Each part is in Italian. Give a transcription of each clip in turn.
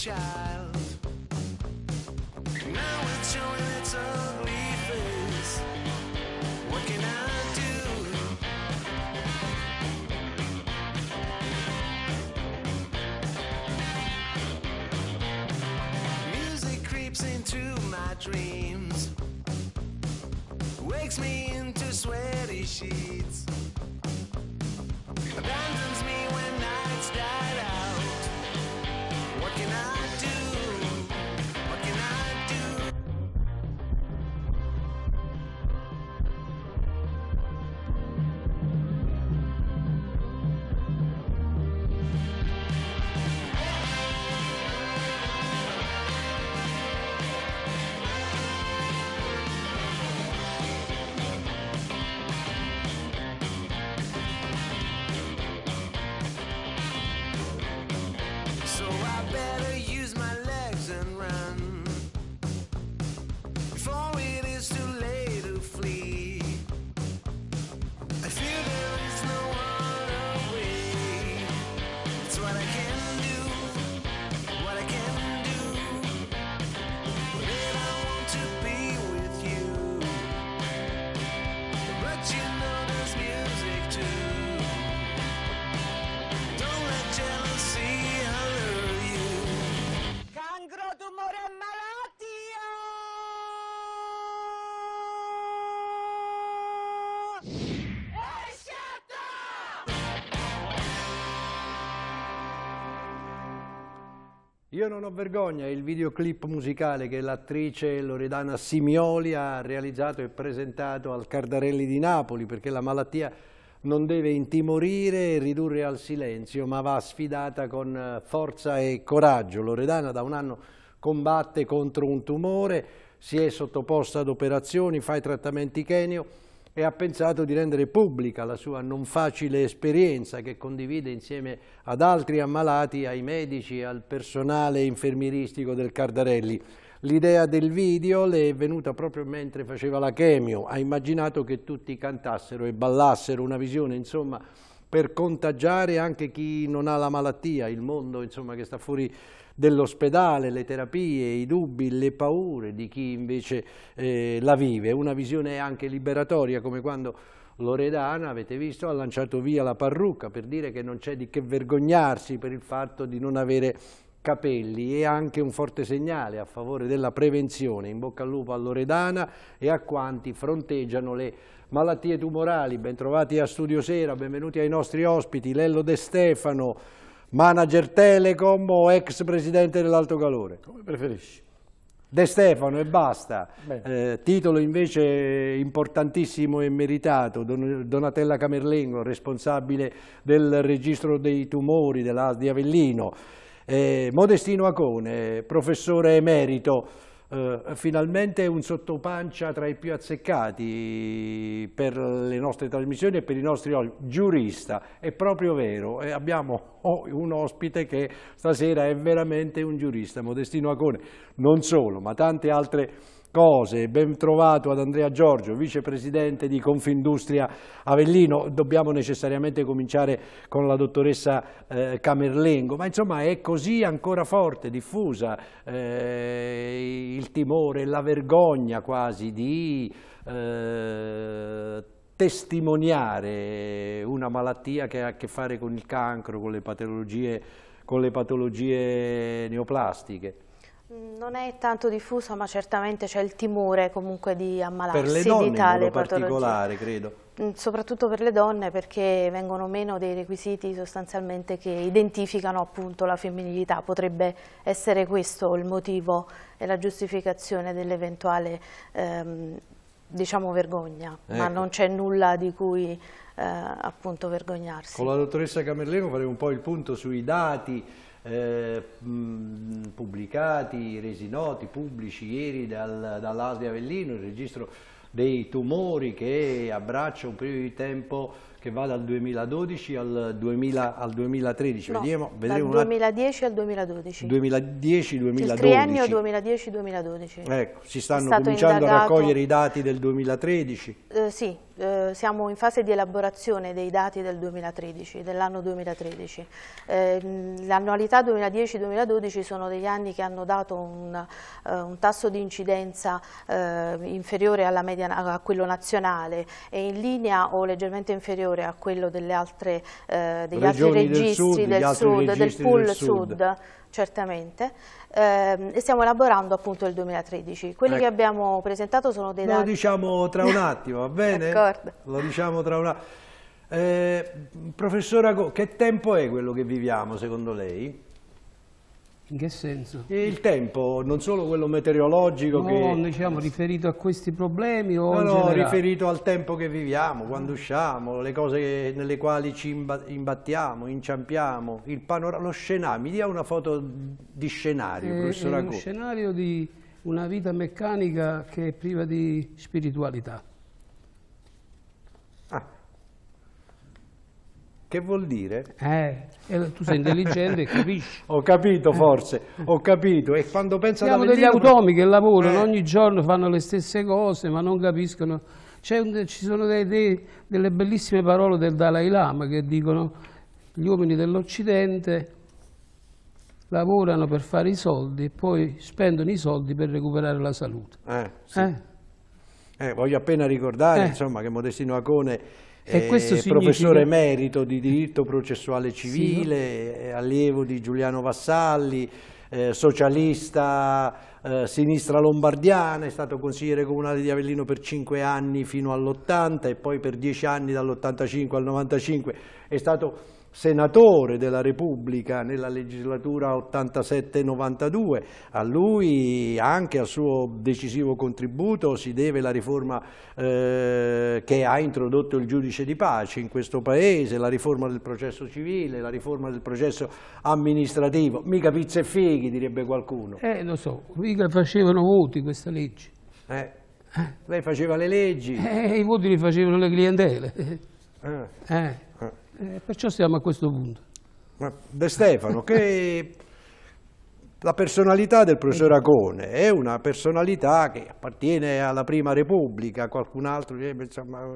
child. Now it's showing its ugly face. What can I do? Music creeps into my dreams, wakes me into sweaty sheets. Io non ho vergogna, il videoclip musicale che l'attrice Loredana Simioli ha realizzato e presentato al Cardarelli di Napoli, perché la malattia non deve intimorire e ridurre al silenzio, ma va sfidata con eh, forza e coraggio. Loredana da un anno combatte contro un tumore, si è sottoposta ad operazioni, fa i trattamenti chenio, e ha pensato di rendere pubblica la sua non facile esperienza che condivide insieme ad altri ammalati, ai medici, al personale infermieristico del Cardarelli. L'idea del video le è venuta proprio mentre faceva la chemio, ha immaginato che tutti cantassero e ballassero, una visione insomma per contagiare anche chi non ha la malattia, il mondo insomma che sta fuori dell'ospedale, le terapie, i dubbi, le paure di chi invece eh, la vive. Una visione anche liberatoria come quando Loredana, avete visto, ha lanciato via la parrucca per dire che non c'è di che vergognarsi per il fatto di non avere capelli e anche un forte segnale a favore della prevenzione, in bocca al lupo a Loredana e a quanti fronteggiano le malattie tumorali. Bentrovati a Studio Sera, benvenuti ai nostri ospiti, Lello De Stefano, manager Telecom o ex presidente dell'Alto Calore? Come preferisci. De Stefano e basta. Eh, titolo invece importantissimo e meritato, Don Donatella Camerlengo, responsabile del registro dei tumori dell'AS di Avellino. Eh, Modestino Acone, professore emerito eh, finalmente un sottopancia tra i più azzeccati per le nostre trasmissioni e per i nostri giurista, è proprio vero, e abbiamo oh, un ospite che stasera è veramente un giurista, Modestino Acone, non solo, ma tante altre cose. Ben trovato ad Andrea Giorgio, vicepresidente di Confindustria Avellino. Dobbiamo necessariamente cominciare con la dottoressa eh, Camerlengo, ma insomma è così ancora forte, diffusa eh, il timore, la vergogna quasi di eh, testimoniare una malattia che ha a che fare con il cancro, con le patologie, con le patologie neoplastiche. Mm, non è tanto diffuso, ma certamente c'è il timore comunque di ammalarsi per di tale in particolare, credo. Mm, soprattutto per le donne perché vengono meno dei requisiti sostanzialmente che identificano appunto la femminilità. Potrebbe essere questo il motivo e la giustificazione dell'eventuale ehm, diciamo vergogna, ecco. ma non c'è nulla di cui eh, appunto vergognarsi. Con la dottoressa Camerlengo faremo un po' il punto sui dati eh, pubblicati, resi noti, pubblici ieri dal, dall'ASD Avellino, il registro dei tumori che abbraccia un periodo di tempo che va dal 2012 al, 2000, al 2013. No, Vediamo, dal 2010 al 2012. 2010-2012. Il triennio 2010-2012. Ecco, si stanno cominciando indagato... a raccogliere i dati del 2013. Eh, sì, eh, siamo in fase di elaborazione dei dati del 2013, dell'anno 2013. Eh, L'annualità 2010-2012 sono degli anni che hanno dato un, eh, un tasso di incidenza eh, inferiore media, a quello nazionale e in linea o leggermente inferiore a quello altre, eh, degli Regioni altri registri del sud, del, sud, del, del pool sud. sud certamente, ehm, e stiamo elaborando appunto il 2013. Quelli ecco. che abbiamo presentato sono dei dati... Lo diciamo tra un attimo, va bene? D'accordo. Lo diciamo tra un attimo. Eh, professora, che tempo è quello che viviamo secondo lei? In che senso? Il tempo, non solo quello meteorologico no, che... No, diciamo riferito a questi problemi o no, no, riferito al tempo che viviamo, quando usciamo, le cose nelle quali ci imbattiamo, inciampiamo, il panorama, lo scenario, mi dia una foto di scenario, eh, professor eh, Agò. È uno scenario di una vita meccanica che è priva di spiritualità. Che vuol dire? Eh, eh, tu sei intelligente e capisci. Ho capito forse, ho capito. E quando penso Siamo degli automi che lavorano eh. ogni giorno, fanno le stesse cose, ma non capiscono. Un, ci sono dei, dei, delle bellissime parole del Dalai Lama che dicono gli uomini dell'Occidente lavorano per fare i soldi e poi spendono i soldi per recuperare la salute. Eh, sì. eh? Eh, voglio appena ricordare eh. insomma, che Modestino Acone e questo significa... professore emerito di diritto processuale civile, sì, eh, allievo di Giuliano Vassalli, eh, socialista, eh, sinistra lombardiana, è stato consigliere comunale di Avellino per 5 anni fino all'80 e poi per 10 anni dall'85 al 95, è stato senatore della Repubblica nella legislatura 87-92, a lui anche al suo decisivo contributo si deve la riforma eh, che ha introdotto il giudice di pace in questo Paese, la riforma del processo civile, la riforma del processo amministrativo, mica pizze e fighi direbbe qualcuno. Eh lo so, mica facevano voti questa legge. Eh, eh. lei faceva le leggi. Eh, i voti li facevano le clientele. Eh. eh. Eh, perciò siamo a questo punto. De Stefano, che la personalità del professor eh. Agone è una personalità che appartiene alla Prima Repubblica, qualcun altro, eh, insomma,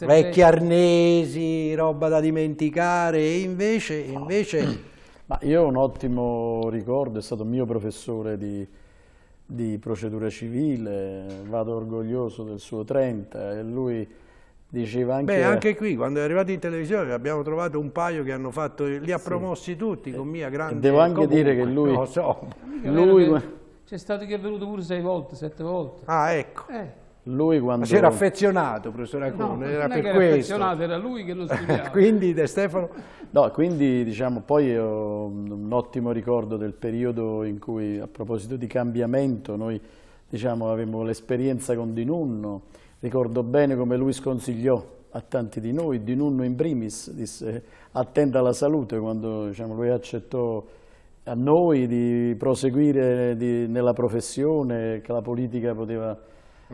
vecchi arnesi, roba da dimenticare, e invece... invece... No. Ma io ho un ottimo ricordo, è stato mio professore di, di procedura civile, vado orgoglioso del suo 30 e lui Diceva anche... Beh, anche qui, quando è arrivato in televisione, abbiamo trovato un paio che hanno fatto, li ha promossi sì. tutti con mia grande... E devo anche Comunque, dire che lui... Lo so. Lui... C'è stato chi è venuto pure sei volte, sette volte. Ah, ecco. Eh. Lui quando... c'era affezionato, professor Acone, no, era per era questo. affezionato, era lui che lo studiava. quindi, De Stefano... No, quindi, diciamo, poi ho un ottimo ricordo del periodo in cui, a proposito di cambiamento, noi, diciamo, avevamo l'esperienza con Di Nunno, Ricordo bene come lui sconsigliò a tanti di noi, di nonno in primis, disse attenta alla salute quando diciamo, lui accettò a noi di proseguire di, nella professione che la politica poteva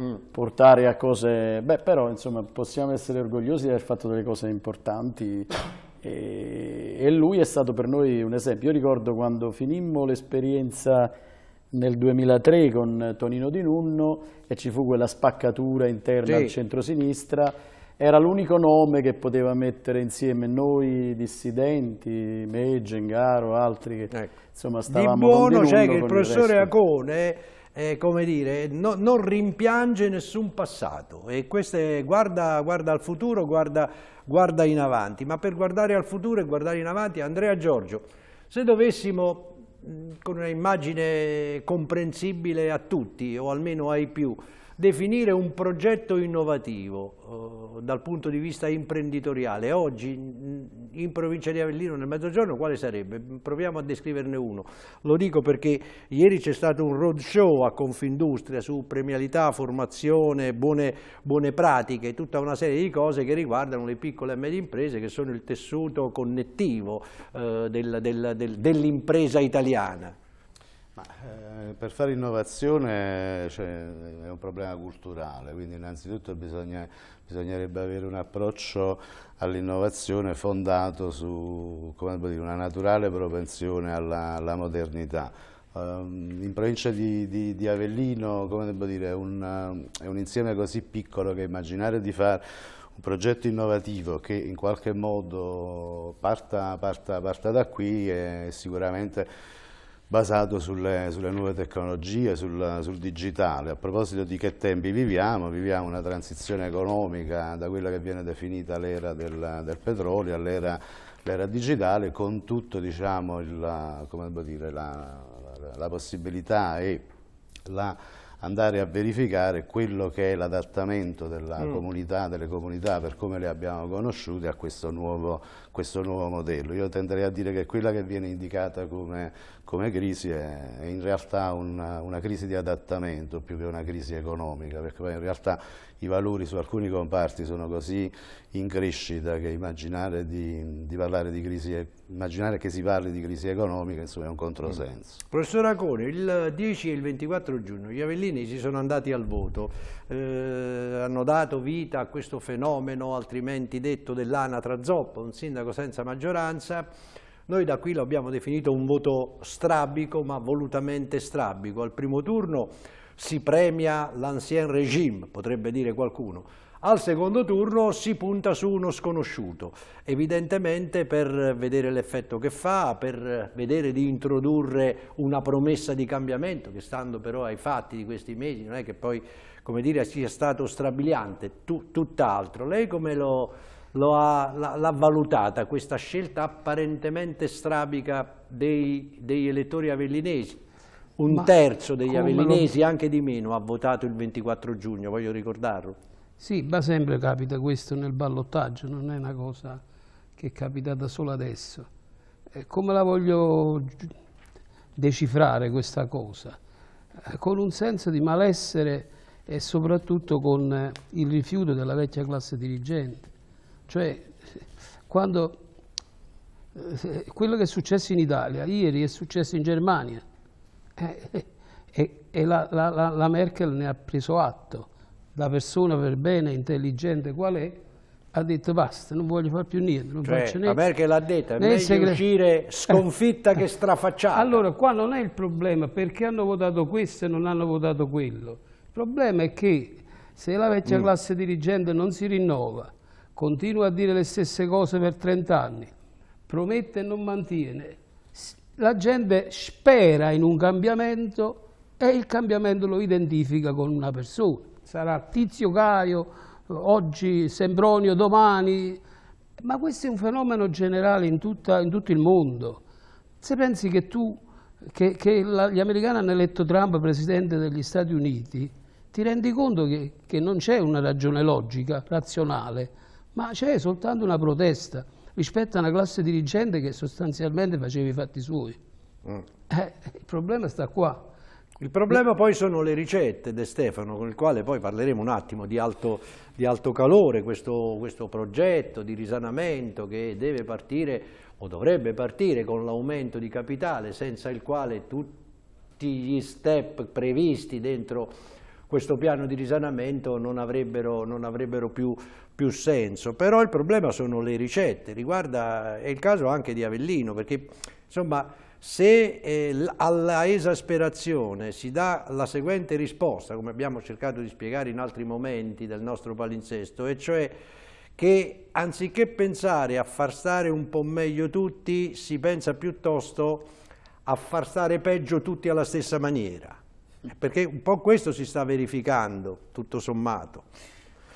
mm. portare a cose... Beh, però insomma possiamo essere orgogliosi di aver fatto delle cose importanti e, e lui è stato per noi un esempio. Io ricordo quando finimmo l'esperienza nel 2003 con Tonino Di Nunno e ci fu quella spaccatura interna sì. al centro-sinistra. Era l'unico nome che poteva mettere insieme noi dissidenti, me, Gengaro, altri che ecco. insomma stavamo Di buono c'è cioè che il professore il Acone eh, come dire, no, non rimpiange nessun passato e è, guarda, guarda, al futuro, guarda, guarda in avanti, ma per guardare al futuro e guardare in avanti Andrea Giorgio, se dovessimo con un'immagine comprensibile a tutti o almeno ai più definire un progetto innovativo eh, dal punto di vista imprenditoriale oggi in provincia di Avellino nel mezzogiorno quale sarebbe? Proviamo a descriverne uno. Lo dico perché ieri c'è stato un roadshow a Confindustria su premialità, formazione, buone, buone pratiche, tutta una serie di cose che riguardano le piccole e medie imprese che sono il tessuto connettivo eh, del, del, del, dell'impresa italiana. Ma, eh, per fare innovazione cioè, è un problema culturale, quindi innanzitutto bisogna, bisognerebbe avere un approccio all'innovazione fondato su dire, una naturale propensione alla, alla modernità. Um, in provincia di, di, di Avellino dire, un, uh, è un insieme così piccolo che immaginare di fare un progetto innovativo che in qualche modo parta, parta, parta da qui è sicuramente basato sulle, sulle nuove tecnologie, sul, sul, digitale. A proposito di che tempi viviamo, viviamo una transizione economica da quella che viene definita l'era del, del, petrolio all'era digitale con tutto diciamo, il, dire, la, la, la possibilità e la andare a verificare quello che è l'adattamento della mm. comunità, delle comunità per come le abbiamo conosciute a questo nuovo, questo nuovo, modello. Io tenderei a dire che quella che viene indicata come, come crisi è, è in realtà una, una, crisi di adattamento più che una crisi economica, perché poi in realtà i valori su alcuni comparti sono così in crescita che immaginare, di, di di crisi, immaginare che si parli di crisi economica insomma, è un controsenso. Mm. Professor Acone, il 10 e il 24 giugno gli Avellini si sono andati al voto, eh, hanno dato vita a questo fenomeno altrimenti detto dell'anatra zoppa, un sindaco senza maggioranza, noi da qui l'abbiamo definito un voto strabico, ma volutamente strabico. Al primo turno si premia l'ancien regime, potrebbe dire qualcuno. Al secondo turno si punta su uno sconosciuto, evidentemente per vedere l'effetto che fa, per vedere di introdurre una promessa di cambiamento, che stando però ai fatti di questi mesi non è che poi, come dire, sia stato strabiliante, tu, tutt'altro. Lei come lo l'ha valutata questa scelta apparentemente strabica dei, degli elettori avellinesi. Un Ma terzo degli avellinesi, lo... anche di meno, ha votato il 24 giugno, voglio ricordarlo. Sì, ma sempre capita questo nel ballottaggio, non è una cosa che è capitata solo adesso. Eh, come la voglio decifrare questa cosa? Eh, con un senso di malessere e soprattutto con eh, il rifiuto della vecchia classe dirigente cioè, quando, eh, quello che è successo in Italia ieri è successo in Germania eh, eh, e la, la, la, Merkel ne ha preso atto. La persona per bene, intelligente qual è, ha detto basta, non voglio fare più niente, non cioè, faccio niente. La Merkel l'ha detto, è meglio segre... uscire sconfitta che strafacciata. Allora, qua non è il problema perché hanno votato questo e non hanno votato quello. Il problema è che se la vecchia mm. classe dirigente non si rinnova, continua a dire le stesse cose per 30 anni, promette e non mantiene. La gente spera in un cambiamento e il cambiamento lo identifica con una persona. Sarà Tizio Caio, oggi Sembronio, domani. Ma questo è un fenomeno generale in, tutta, in tutto il mondo. Se pensi che tu, che, che la, gli americani hanno eletto Trump presidente degli Stati Uniti, ti rendi conto che, che non c'è una ragione logica, razionale, ma c'è soltanto una protesta rispetto a una classe dirigente che sostanzialmente faceva i fatti suoi. Mm. Eh, il problema sta qua. Il problema poi sono le ricette De Stefano, con il quale poi parleremo un attimo di alto, di alto calore, questo, questo, progetto di risanamento che deve partire o dovrebbe partire con l'aumento di capitale senza il quale tutti gli step previsti dentro questo piano di risanamento non avrebbero, non avrebbero più, più, senso. Però il problema sono le ricette, riguarda, è il caso anche di Avellino, perché insomma se eh, alla esasperazione si dà la seguente risposta, come abbiamo cercato di spiegare in altri momenti del nostro palinsesto, e cioè che anziché pensare a far stare un po' meglio tutti, si pensa piuttosto a far stare peggio tutti alla stessa maniera. Perché un po' questo si sta verificando, tutto sommato.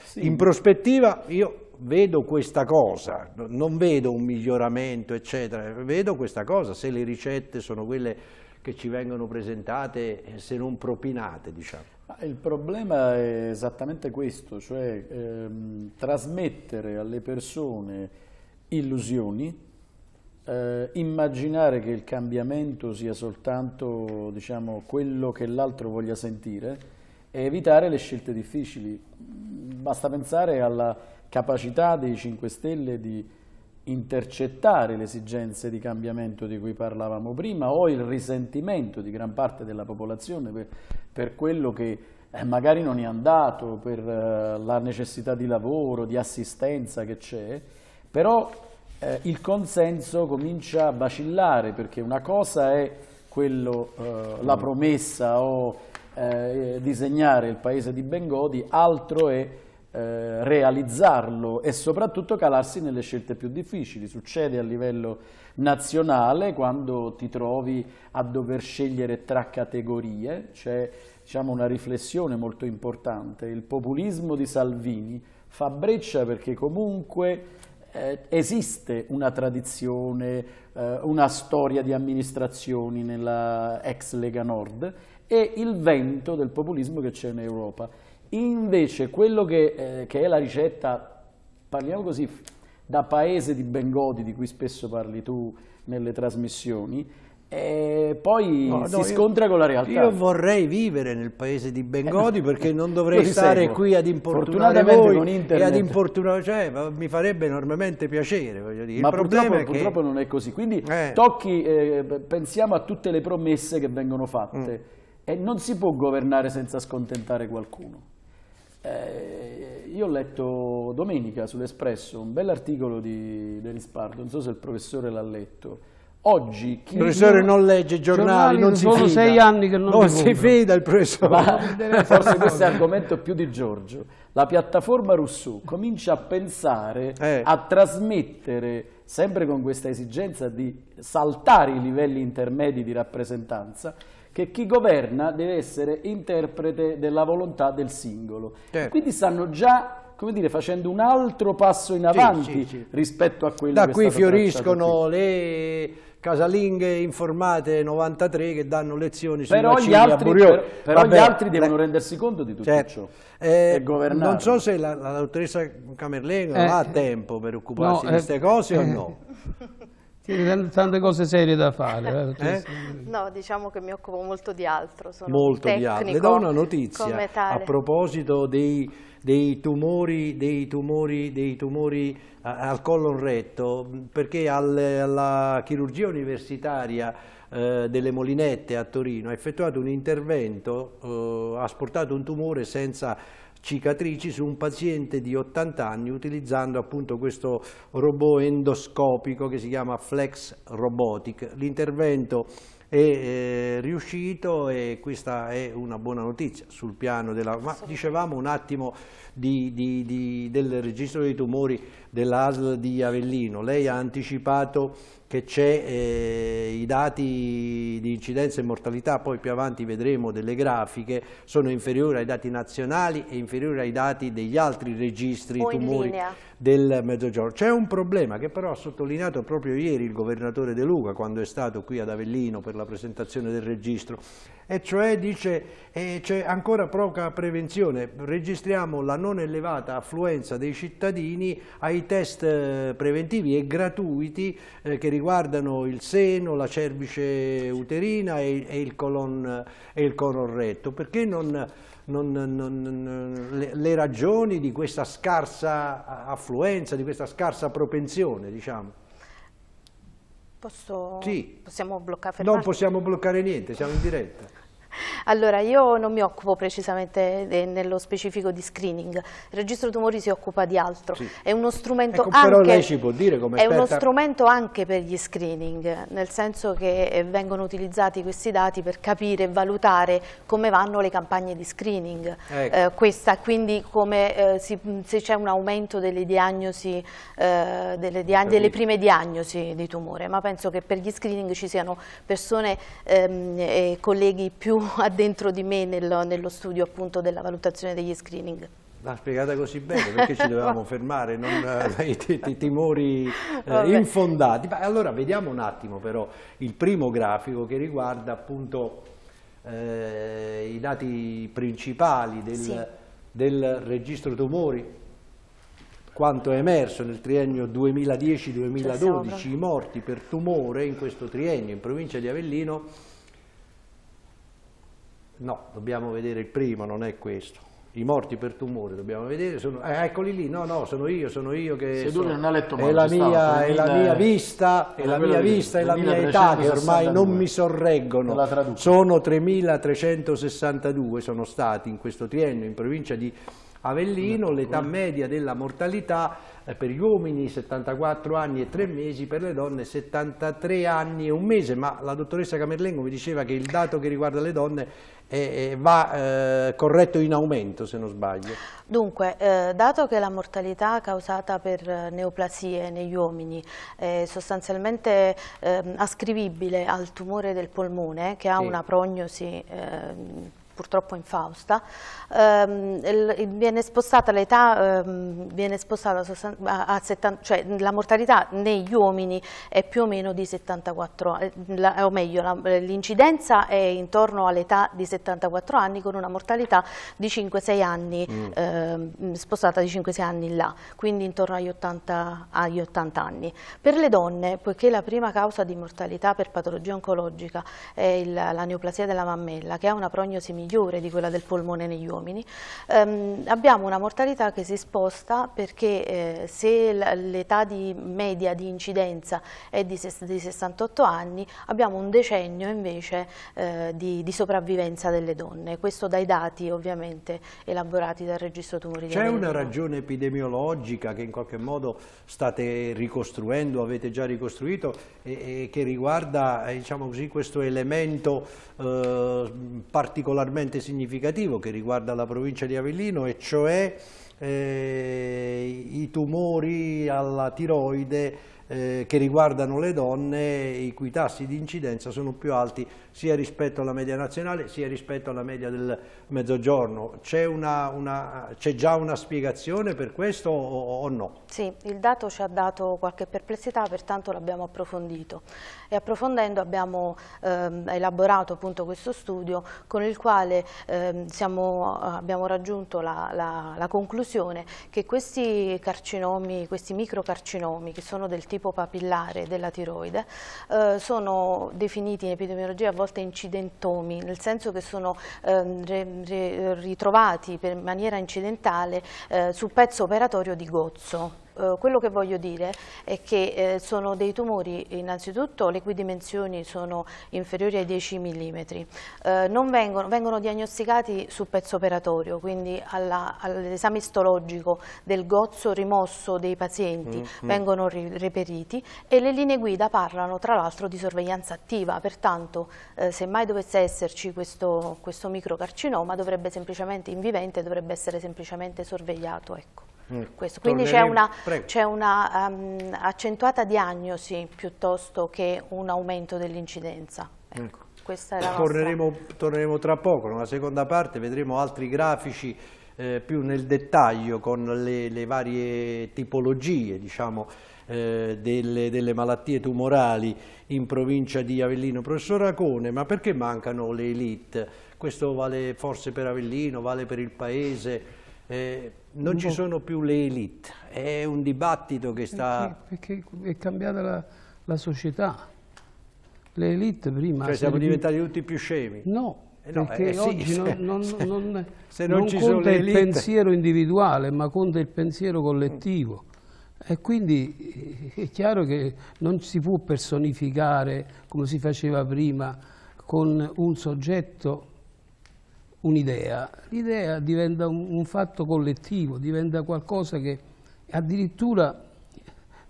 Sì. In prospettiva io vedo questa cosa, non vedo un miglioramento, eccetera, vedo questa cosa, se le ricette sono quelle che ci vengono presentate, eh, se non propinate, diciamo. Il problema è esattamente questo, cioè ehm, trasmettere alle persone illusioni, eh, immaginare che il cambiamento sia soltanto diciamo, quello che l'altro voglia sentire e evitare le scelte difficili. Basta pensare alla capacità dei 5 Stelle di intercettare le esigenze di cambiamento di cui parlavamo prima o il risentimento di gran parte della popolazione per, per quello che eh, magari non è andato, per eh, la necessità di lavoro, di assistenza che c'è, però eh, il consenso comincia a vacillare perché una cosa è quello, eh, la promessa o eh, disegnare il paese di Bengodi, altro è eh, realizzarlo e soprattutto calarsi nelle scelte più difficili. Succede a livello nazionale quando ti trovi a dover scegliere tra categorie, c'è diciamo, una riflessione molto importante. Il populismo di Salvini fa breccia perché comunque eh, esiste una tradizione, eh, una storia di amministrazioni nella ex Lega Nord e il vento del populismo che c'è in Europa. Invece quello che, eh, che è la ricetta, parliamo così, da paese di Bengodi, di cui spesso parli tu nelle trasmissioni, e poi no, si scontra io, con la realtà. Io vorrei vivere nel paese di Bengodi eh, perché non dovrei stare seguo. qui ad importunare voi e ad importunare, cioè, mi farebbe enormemente piacere. Voglio dire. Ma purtroppo, che... purtroppo, non è così. Quindi eh. tocchi, eh, pensiamo a tutte le promesse che vengono fatte mm. e non si può governare senza scontentare qualcuno. Eh, io ho letto domenica sull'Espresso un bell'articolo di Denis Pardo, non so se il professore l'ha letto Oggi chi il professore non, non legge i giornali, giornali, non si fida. sei anni che non, non si fida il professore. Ma, forse questo è argomento più di Giorgio. La piattaforma Rousseau comincia a pensare, eh. a trasmettere, sempre con questa esigenza di saltare i livelli intermedi di rappresentanza, che chi governa deve essere interprete della volontà del singolo. Certo. Quindi stanno già come dire, facendo un altro passo in avanti sì, sì, sì. rispetto a quello da che Da qui fioriscono le casalinghe informate 93 che danno lezioni sui però vaccini gli altri, per, però Vabbè, gli altri devono rendersi conto di tutto certo. ciò eh, e governare. Non so se la, la dottoressa Camerlengo eh, ha eh, tempo per occuparsi no, di queste eh, cose o eh. no. tante cose serie da fare. Eh? eh? No, diciamo che mi occupo molto di altro. Sono molto tecnico, di altro. Le do una notizia a proposito dei dei tumori, dei tumori, dei tumori al colon retto, perché alla chirurgia universitaria eh, delle Molinette a Torino ha effettuato un intervento, eh, ha sportato un tumore senza cicatrici su un paziente di 80 anni utilizzando appunto questo robot endoscopico che si chiama Flex Robotic. L'intervento è eh, riuscito e questa è una buona notizia sul piano della... Ma dicevamo un attimo di, di, di, del registro dei tumori dell'ASL di Avellino, lei ha anticipato che c'è eh, i dati di incidenza e mortalità, poi più avanti vedremo delle grafiche, sono inferiori ai dati nazionali e inferiori ai dati degli altri registri tumori del Mezzogiorno. C'è un problema che però ha sottolineato proprio ieri il governatore De Luca quando è stato qui ad Avellino per la presentazione del registro, e cioè dice eh, c'è ancora poca prevenzione, registriamo la non elevata affluenza dei cittadini ai test eh, preventivi e gratuiti eh, che riguardano il seno, la cervice uterina e, e il colon, eh, e il colon retto, perché non non, non, le, le, ragioni di questa scarsa affluenza, di questa scarsa propensione, diciamo. Posso, sì. Possiamo bloccare? Non possiamo bloccare niente, siamo in diretta. Allora, io non mi occupo precisamente de, nello specifico di screening, il registro tumori si occupa di altro, sì. è uno strumento ecco, anche... Però lei ci può dire come È uno strumento anche per gli screening, nel senso che eh, vengono utilizzati questi dati per capire e valutare come vanno le campagne di screening. Ecco. Eh, questa, quindi come, eh, si, se c'è un aumento delle diagnosi, eh, delle, dia delle prime diagnosi di tumore, ma penso che per gli screening ci siano persone ehm, e colleghi più diciamo, ha dentro di me nel, nello studio appunto della valutazione degli screening. L'ha spiegata così bene perché ci dovevamo fermare, non dai eh, timori eh, infondati. Ma allora vediamo un attimo però il primo grafico che riguarda appunto eh, i dati principali del, sì. del registro tumori quanto è emerso nel triennio 2010-2012, i morti per tumore in questo triennio in provincia di Avellino No, dobbiamo vedere il primo, non è questo. I morti per tumore, dobbiamo vedere, sono, eh, eccoli lì, no, no, sono io, sono io che... Se sono, non ha letto è la, mia, è la mia vista, è la mia vista, è la mia età che ormai non mi sorreggono. Sono 3.362, sono stati in questo triennio in provincia di Avellino, ecco. l'età media della mortalità per gli uomini 74 anni e 3 mesi, per le donne 73 anni e 1 mese, ma la dottoressa Camerlengo mi diceva che il dato che riguarda le donne è, è, va eh, corretto in aumento se non sbaglio. Dunque, eh, dato che la mortalità causata per eh, neoplasie negli uomini è sostanzialmente eh, ascrivibile al tumore del polmone che ha sì. una prognosi ehm, purtroppo infausta, ehm, viene spostata l'età, ehm, viene spostata a, a 70, cioè la mortalità negli uomini è più o meno di 74, anni eh, o meglio l'incidenza è intorno all'età di 74 anni con una mortalità di 5-6 anni, mm. ehm, mm, spostata di 5-6 anni in là, quindi intorno agli 80, agli 80 anni. Per le donne, poiché la prima causa di mortalità per patologia oncologica è il, la neoplasia della mammella, che ha una prognosi migliore di quella del polmone negli uomini, uomini, ehm, abbiamo una mortalità che si sposta perché eh, se l'età media di incidenza è di, di, 68 anni, abbiamo un decennio invece eh, di, di, sopravvivenza delle donne. Questo dai dati ovviamente elaborati dal registro tumori. C'è una ragione epidemiologica che in qualche modo state ricostruendo, avete già ricostruito, e, e che riguarda eh, diciamo così, questo elemento eh, particolarmente significativo che riguarda riguarda la provincia di Avellino e cioè eh, i tumori alla tiroide eh, che riguardano le donne i cui tassi di incidenza sono più alti sia rispetto alla media nazionale sia rispetto alla media del mezzogiorno. C'è, già una spiegazione per questo o, o, no? Sì, il dato ci ha dato qualche perplessità, pertanto l'abbiamo approfondito e approfondendo abbiamo ehm, elaborato appunto questo studio con il quale ehm, siamo, abbiamo raggiunto la, la, la, conclusione che questi carcinomi, questi microcarcinomi che sono del tipo papillare della tiroide eh, sono definiti in epidemiologia a volte incidentomi, nel senso che sono ehm, re, re, ritrovati in maniera incidentale eh, su pezzo operatorio di gozzo. Eh, quello che voglio dire è che eh, sono dei tumori, innanzitutto le cui dimensioni sono inferiori ai 10 mm, eh, vengono, vengono, diagnosticati su pezzo operatorio, quindi all'esame all istologico del gozzo rimosso dei pazienti mm -hmm. vengono ri reperiti e le linee guida parlano tra l'altro di sorveglianza attiva, pertanto eh, se mai dovesse esserci questo, questo microcarcinoma dovrebbe semplicemente in vivente dovrebbe essere semplicemente sorvegliato. Ecco. Mm. Quindi c'è una, una um, accentuata diagnosi piuttosto che un aumento dell'incidenza. Ecco, mm. torneremo, torneremo, tra poco, nella seconda parte vedremo altri grafici eh, più nel dettaglio con le, le varie tipologie diciamo, eh, delle, delle, malattie tumorali in provincia di Avellino. Professor Racone, ma perché mancano le elite? Questo vale forse per Avellino, vale per il Paese? Eh, non ci sono più le elite, è un dibattito che sta... Perché, perché è cambiata la, la, società, le elite prima... Cioè siamo diventati tutti più scemi? No, eh, eh perché eh, oggi sì, non, se, non, non, se non conta il pensiero individuale, ma conta il pensiero collettivo. E quindi eh, è chiaro che non si può personificare, come si faceva prima, con un soggetto un'idea, l'idea diventa un, un, fatto collettivo, diventa qualcosa che addirittura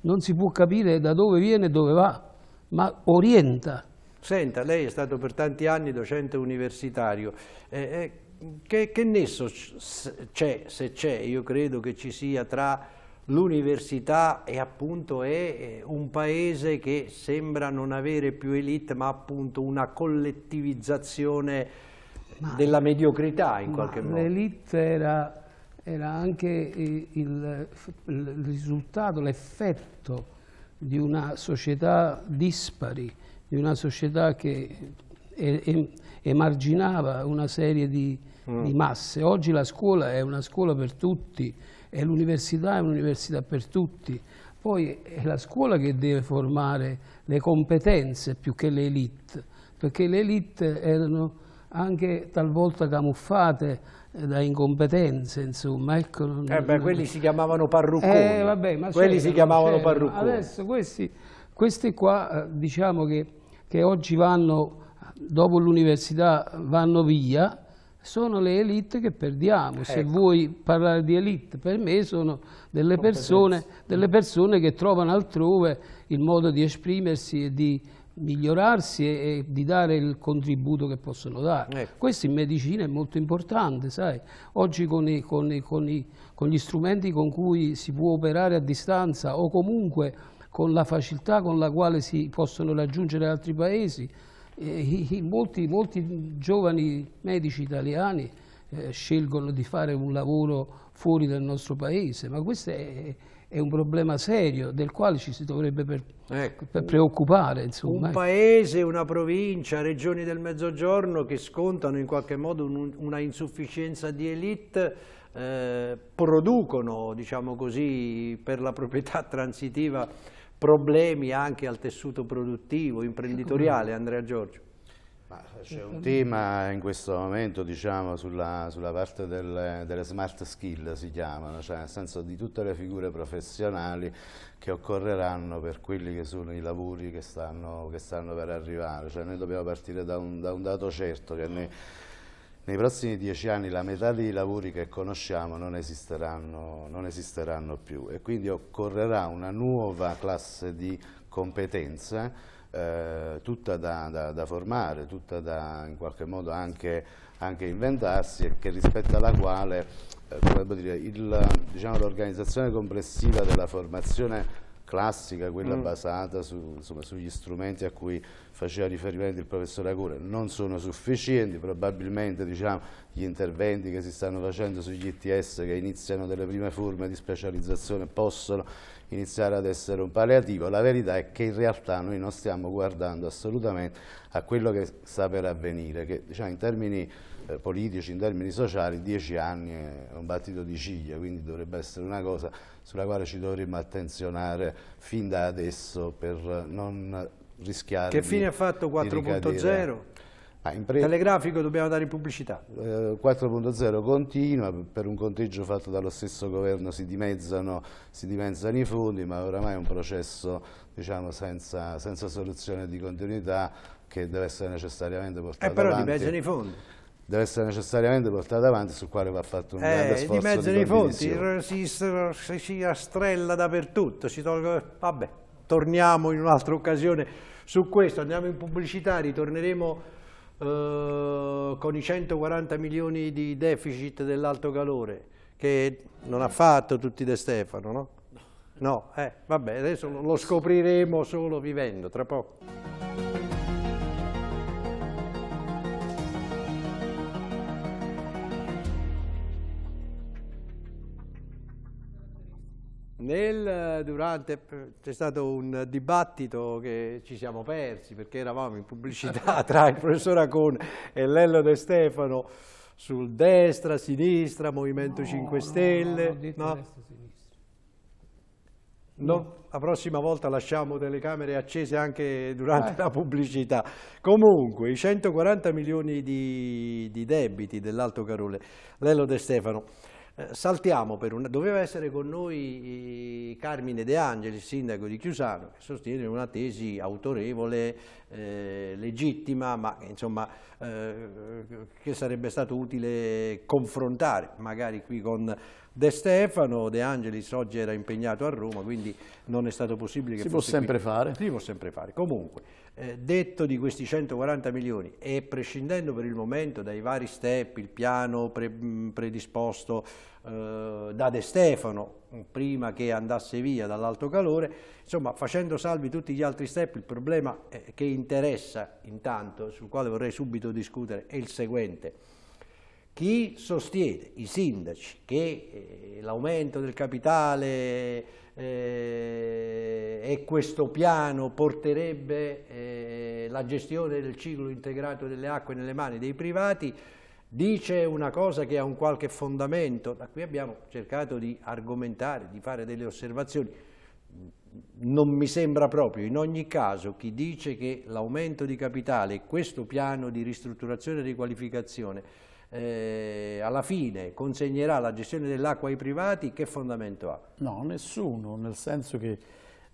non si può capire da dove viene e dove va, ma orienta. Senta, lei è stato per tanti anni docente universitario. Eh, eh, che, che nesso c'è, se c'è, io credo che ci sia tra l'università e appunto è eh, un paese che sembra non avere più elite ma appunto una collettivizzazione ma della mediocrità in qualche modo. L'elite era, era, anche eh, il, il, risultato, l'effetto di una società dispari, di una società che emarginava una serie di, mm. di, masse. Oggi la scuola è una scuola per tutti e l'università è un'università per tutti. Poi è la scuola che deve formare le competenze più che le elite, perché le elite erano anche talvolta camuffate eh, da incompetenze, insomma. Ecco, eh beh, quelli si chiamavano parrucconi. Eh, vabbè, ma quelli si chiamavano parrucconi. Adesso questi, questi qua, eh, diciamo che, che oggi vanno, dopo l'università, vanno via, sono le elite che perdiamo. Ecco. Se vuoi parlare di elite, per me sono delle persone, delle persone che trovano altrove il modo di esprimersi e di migliorarsi e, di dare il contributo che possono dare. Ecco. Questo in medicina è molto importante, sai? Oggi con, i, con, i, con, i, con, gli strumenti con cui si può operare a distanza o comunque con la facilità con la quale si possono raggiungere altri paesi, eh, molti, molti, giovani medici italiani eh, scelgono di fare un lavoro fuori dal nostro paese, ma questo è è un problema serio del quale ci si dovrebbe per, ecco, per preoccupare. Insomma. Un eh. paese, una provincia, regioni del mezzogiorno che scontano in qualche modo un, una insufficienza di elite eh, producono, diciamo così, per la proprietà transitiva problemi anche al tessuto produttivo, imprenditoriale, ecco. Andrea Giorgio. C'è un tema in questo momento diciamo, sulla, sulla parte delle, delle, smart skill, si chiamano, cioè nel senso di tutte le figure professionali che occorreranno per quelli che sono i lavori che stanno, che stanno per arrivare. Cioè, noi dobbiamo partire da un, da un dato certo che nei, nei, prossimi dieci anni la metà dei lavori che conosciamo non esisteranno, non esisteranno più e quindi occorrerà una nuova classe di competenze eh, tutta da, da, da, formare, tutta da in qualche modo anche, anche inventarsi e che rispetto alla quale eh, diciamo, l'organizzazione diciamo, complessiva della formazione classica, quella mm. basata su, insomma, sugli strumenti a cui faceva riferimento il professor Agure, non sono sufficienti, probabilmente diciamo, gli interventi che si stanno facendo sugli ITS che iniziano delle prime forme di specializzazione possono iniziare ad essere un palliativo. La verità è che in realtà noi non stiamo guardando assolutamente a quello che sta per avvenire, che diciamo, in termini eh, politici, in termini sociali, dieci anni è un battito di ciglia, quindi dovrebbe essere una cosa sulla quale ci dovremmo attenzionare fin da adesso per non rischiare che fine ha fatto 4.0? Ah, Telegrafico dobbiamo dare in pubblicità. Eh, 4.0 continua, per un conteggio fatto dallo stesso governo si dimezzano, si dimezzano i fondi, ma oramai è un processo diciamo, senza, senza, soluzione di continuità che deve essere necessariamente portato eh, però avanti. Però dimezzano i fondi deve essere necessariamente portato avanti, sul quale va fatto un eh, grande sforzo. Di mezzo di fonti, si, si, si rastrella dappertutto, si tolgo, Vabbè, torniamo in un'altra occasione su questo, andiamo in pubblicità, ritorneremo eh, con i 140 milioni di deficit dell'alto calore, che non ha fatto tutti De Stefano, no? No, eh, vabbè, adesso lo scopriremo solo vivendo, tra poco. Nel, eh, durante eh, c'è stato un dibattito che ci siamo persi perché eravamo in pubblicità tra il professor Acon e Lello De Stefano sul destra, sinistra, Movimento no, 5 Stelle. No, no, no. no, la prossima volta lasciamo telecamere accese anche durante eh. la pubblicità. Comunque, i 140 milioni di, di debiti dell'Alto Carole, Lello De Stefano. Eh, saltiamo per una... Doveva essere con noi eh, Carmine De Angeli, sindaco di Chiusano, che sostiene una tesi autorevole, eh, legittima, ma insomma, eh, che sarebbe stato utile confrontare magari qui con De Stefano, De Angelis oggi era impegnato a Roma, quindi non è stato possibile che si fosse Si può sempre qui. fare. Si può sempre fare. Comunque, eh, detto di questi 140 milioni e prescindendo per il momento dai vari step, il piano pre predisposto eh, da De Stefano prima che andasse via dall'alto calore, insomma facendo salvi tutti gli altri step, il problema eh, che interessa intanto, sul quale vorrei subito discutere, è il seguente chi sostiene i sindaci che eh, l'aumento del capitale eh, e questo piano porterebbe eh, la gestione del ciclo integrato delle acque nelle mani dei privati, dice una cosa che ha un qualche fondamento, da qui abbiamo cercato di argomentare, di fare delle osservazioni, non mi sembra proprio, in ogni caso chi dice che l'aumento di capitale e questo piano di ristrutturazione e riqualificazione eh, alla fine consegnerà la gestione dell'acqua ai privati, che fondamento ha? No, nessuno, nel senso che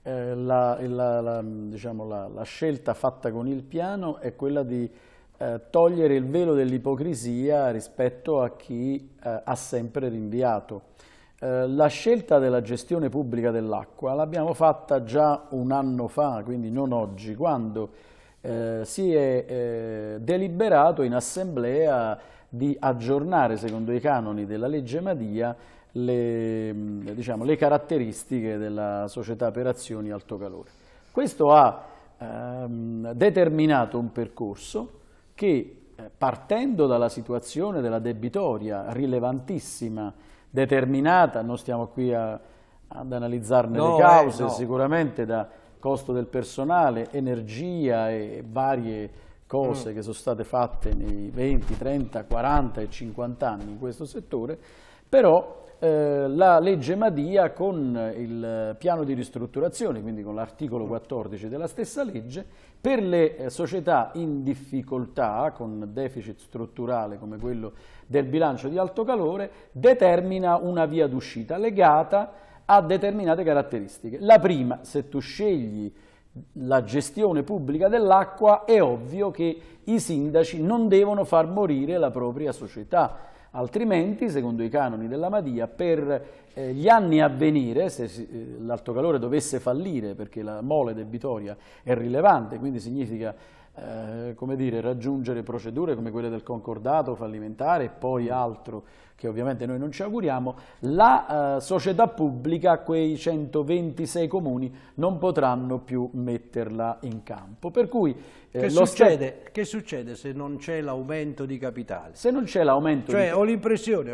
eh, la, la, la, diciamo, la, scelta fatta con il piano è quella di eh, togliere il velo dell'ipocrisia rispetto a chi eh, ha sempre rinviato. Eh, la scelta della gestione pubblica dell'acqua l'abbiamo fatta già un anno fa, quindi non oggi, quando eh, si è deliberato in assemblea di aggiornare, secondo i canoni della legge Madia, le, diciamo, le caratteristiche della società per azioni alto calore. Questo ha ehm, determinato un percorso che, eh, partendo dalla situazione della debitoria rilevantissima, determinata, non stiamo qui a, ad analizzarne no, le eh, cause, eh, no. sicuramente da costo del personale, energia e varie cose mm. che sono state fatte nei 20, 30, 40 e 50 anni in questo settore, però eh, la legge Madia con il piano di ristrutturazione, quindi con l'articolo 14 della stessa legge, per le eh, società in difficoltà con deficit strutturale come quello del bilancio di alto calore, determina una via d'uscita legata a determinate caratteristiche. La prima, se tu scegli la gestione pubblica dell'acqua, è ovvio che i sindaci non devono far morire la propria società. Altrimenti, secondo i canoni della Madia, per eh, gli anni a venire, se eh, l'alto calore dovesse fallire, perché la mole debitoria è rilevante, quindi significa eh, come dire, raggiungere procedure come quelle del concordato fallimentare e poi altro che ovviamente noi non ci auguriamo, la eh, società pubblica, quei 126 comuni, non potranno più metterla in campo. Per cui, eh, che, succede, che, succede, se non c'è l'aumento di capitale? Se non c'è l'aumento cioè, di... ho l'impressione,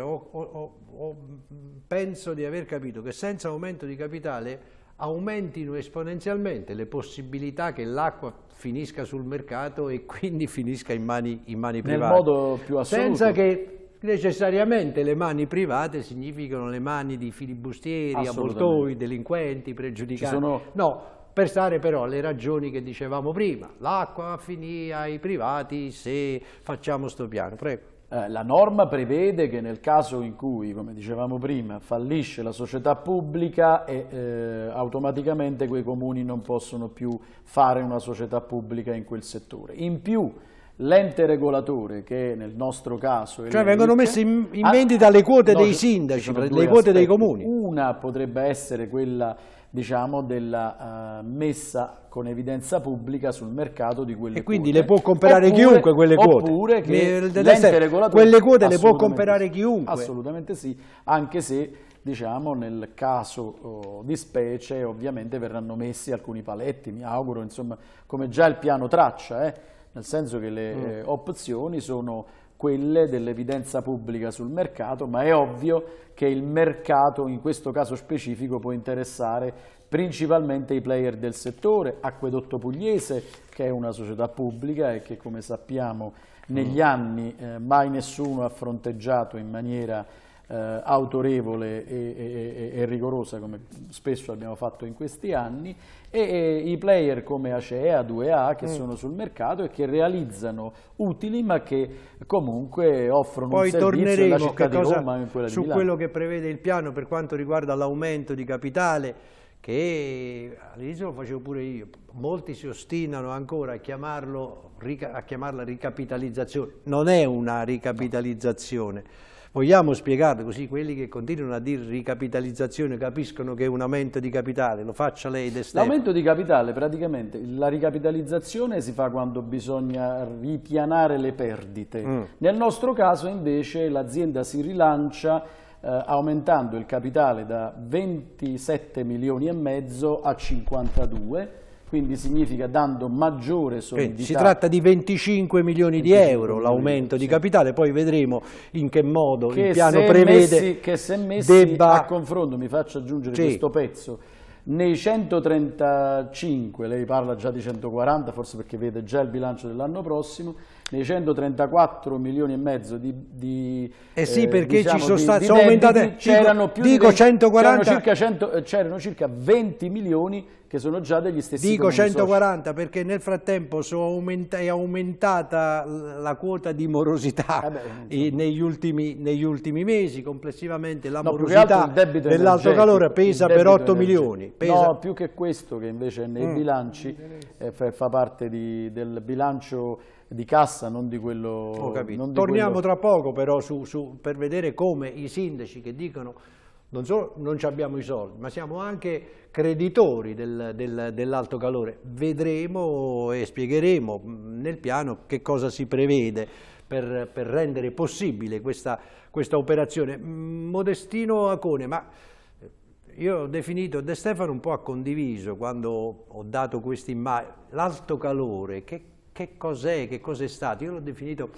penso di aver capito, che senza aumento di capitale aumentino esponenzialmente le possibilità che l'acqua finisca sul mercato e quindi finisca in mani, in mani private. Nel modo più assoluto. Senza che necessariamente le mani private significano le mani di filibustieri, avvoltoi, delinquenti, pregiudicati. Sono... No, stare però alle ragioni che dicevamo prima. L'acqua finì ai privati se facciamo sto piano. Prego. Eh, la norma prevede che nel caso in cui, come dicevamo prima, fallisce la società pubblica e, eh, automaticamente quei comuni non possono più fare una società pubblica in quel settore. In più, l'ente regolatore che nel nostro caso... Cioè vengono messe in, in ah, vendita le quote dei sindaci, le quote aspetti. dei comuni. Una potrebbe essere quella diciamo, della uh, messa con evidenza pubblica sul mercato di quelle quote. E quindi le può comprare oppure, chiunque quelle quote? Oppure che l'ente Quelle quote le può comprare chiunque? Assolutamente sì, anche se diciamo, nel caso oh, di specie ovviamente verranno messi alcuni paletti, mi auguro, insomma, come già il piano traccia, eh? nel senso che le mm. eh, opzioni sono quelle dell'evidenza pubblica sul mercato, ma è ovvio che il mercato in questo caso specifico può interessare principalmente i player del settore, Acquedotto Pugliese che è una società pubblica e che come sappiamo negli mm. anni eh, mai nessuno ha fronteggiato in maniera eh, autorevole e, e, e, rigorosa come spesso abbiamo fatto in questi anni e, e i player come Acea, 2A che mm. sono sul mercato e che realizzano utili ma che comunque offrono Poi un servizio alla città di Roma e quella di su Milano. quello che prevede il piano per quanto riguarda l'aumento di capitale che all'inizio lo facevo pure io, molti si ostinano ancora a, chiamarlo, a chiamarla ricapitalizzazione, non è una ricapitalizzazione Vogliamo spiegarlo così quelli che continuano a dire ricapitalizzazione capiscono che è un aumento di capitale, lo faccia lei d'estate. L'aumento di capitale praticamente, la ricapitalizzazione si fa quando bisogna ripianare le perdite. Mm. Nel nostro caso invece l'azienda si rilancia Uh, aumentando il capitale da 27 milioni e mezzo a 52 quindi significa dando maggiore solidità. Quindi si tratta di 25 milioni 25 di euro l'aumento di capitale, poi vedremo in che modo che il piano prevede messi, che se messi debba... a confronto, mi faccio aggiungere sì. questo pezzo, nei 135, lei parla già di 140, forse perché vede già il bilancio dell'anno prossimo, nei 134 milioni e mezzo di, di eh sì eh, perché eh, diciamo, ci sono state sono aumentate c'erano circa 140 c'erano circa, 100, circa 20 milioni che sono già degli stessi Dico 140 soci. perché nel frattempo aumenta è aumentata la quota di morosità eh beh, negli, ultimi, negli, ultimi, mesi, complessivamente la no, morosità dell'alto calore pesa per 8 milioni. Pesa... No, più che questo che invece nei mm. bilanci eh, fa parte di, del bilancio di cassa, non di quello... Ho capito. Torniamo quello... tra poco però su, su, per vedere come i sindaci che dicono non solo non abbiamo i soldi, ma siamo anche creditori del, del, dell'alto calore. Vedremo e spiegheremo mm, nel piano che cosa si prevede per, per rendere possibile questa, questa, operazione. Mm, Modestino Acone, ma eh, io ho definito, De Stefano un po' ha condiviso quando ho dato questa immagine, l'alto calore, che, che cos'è, che cos'è stato? Io l'ho definito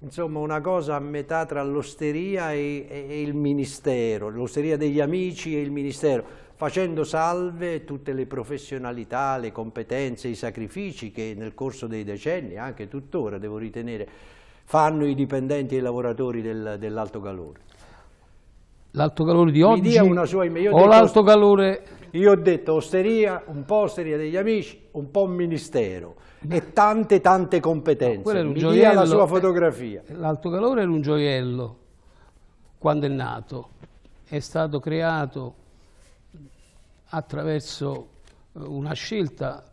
insomma una cosa a metà tra l'osteria e, e, e, il ministero, l'osteria degli amici e il ministero, facendo salve tutte le professionalità, le competenze, i sacrifici che nel corso dei decenni, anche tuttora devo ritenere, fanno i dipendenti e i lavoratori del, dell'alto calore. L'alto calore di oggi Mi dia una sua, io o l'alto calore? Io ho detto osteria, un po' osteria degli amici, un po' ministero e tante tante competenze. No, Mi gioiello, dia la sua fotografia. Eh, L'alto calore era un gioiello quando è nato. È stato creato attraverso eh, una scelta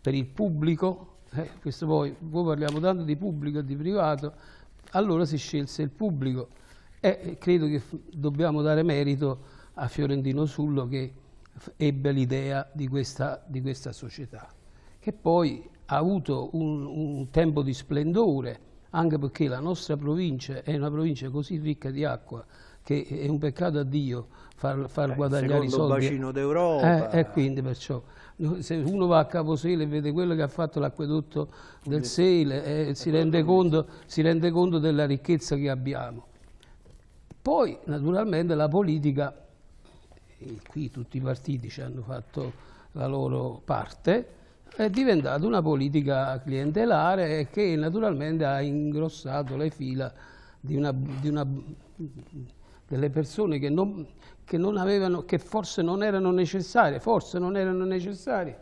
per il pubblico, eh, questo poi, poi parliamo tanto di pubblico e di privato, allora si scelse il pubblico e eh, credo che dobbiamo dare merito a Fiorentino Sullo che ebbe l'idea di, di questa, società, che poi ha avuto un, un tempo di splendore, anche perché la nostra provincia è una provincia così ricca di acqua che è un peccato a Dio far, far eh, guadagnare i soldi. Il bacino d'Europa. Eh, e quindi perciò, se uno va a Caposele e vede quello che ha fatto l'acquedotto del Sele, eh, si, rende conto, si, rende conto, della ricchezza che abbiamo. Poi, naturalmente, la politica, qui tutti i partiti ci hanno fatto la loro parte, è diventata una politica clientelare che naturalmente ha ingrossato le fila di una, di una, delle persone che, non, che, non avevano, che forse non erano necessarie, forse non erano necessarie,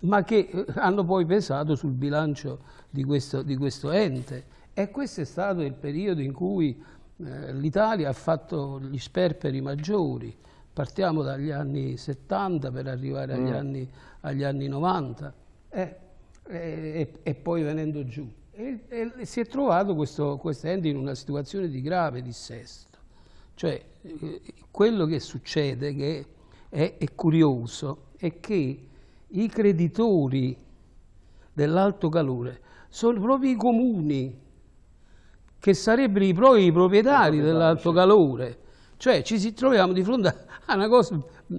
ma che eh, hanno poi pesato sul bilancio di questo, di questo ente. E questo è stato il periodo in cui eh, l'Italia ha fatto gli sperperi maggiori. Partiamo dagli anni 70 per arrivare agli mm. anni agli anni 90 eh, eh, e, e, poi venendo giù. E, e si è trovato questo, questo ente in una situazione di grave dissesto. Cioè, eh, quello che succede, che è, è curioso, è che i creditori dell'alto calore sono proprio i comuni che sarebbero i propri proprietari dell'alto calore cioè ci si troviamo di fronte a una cosa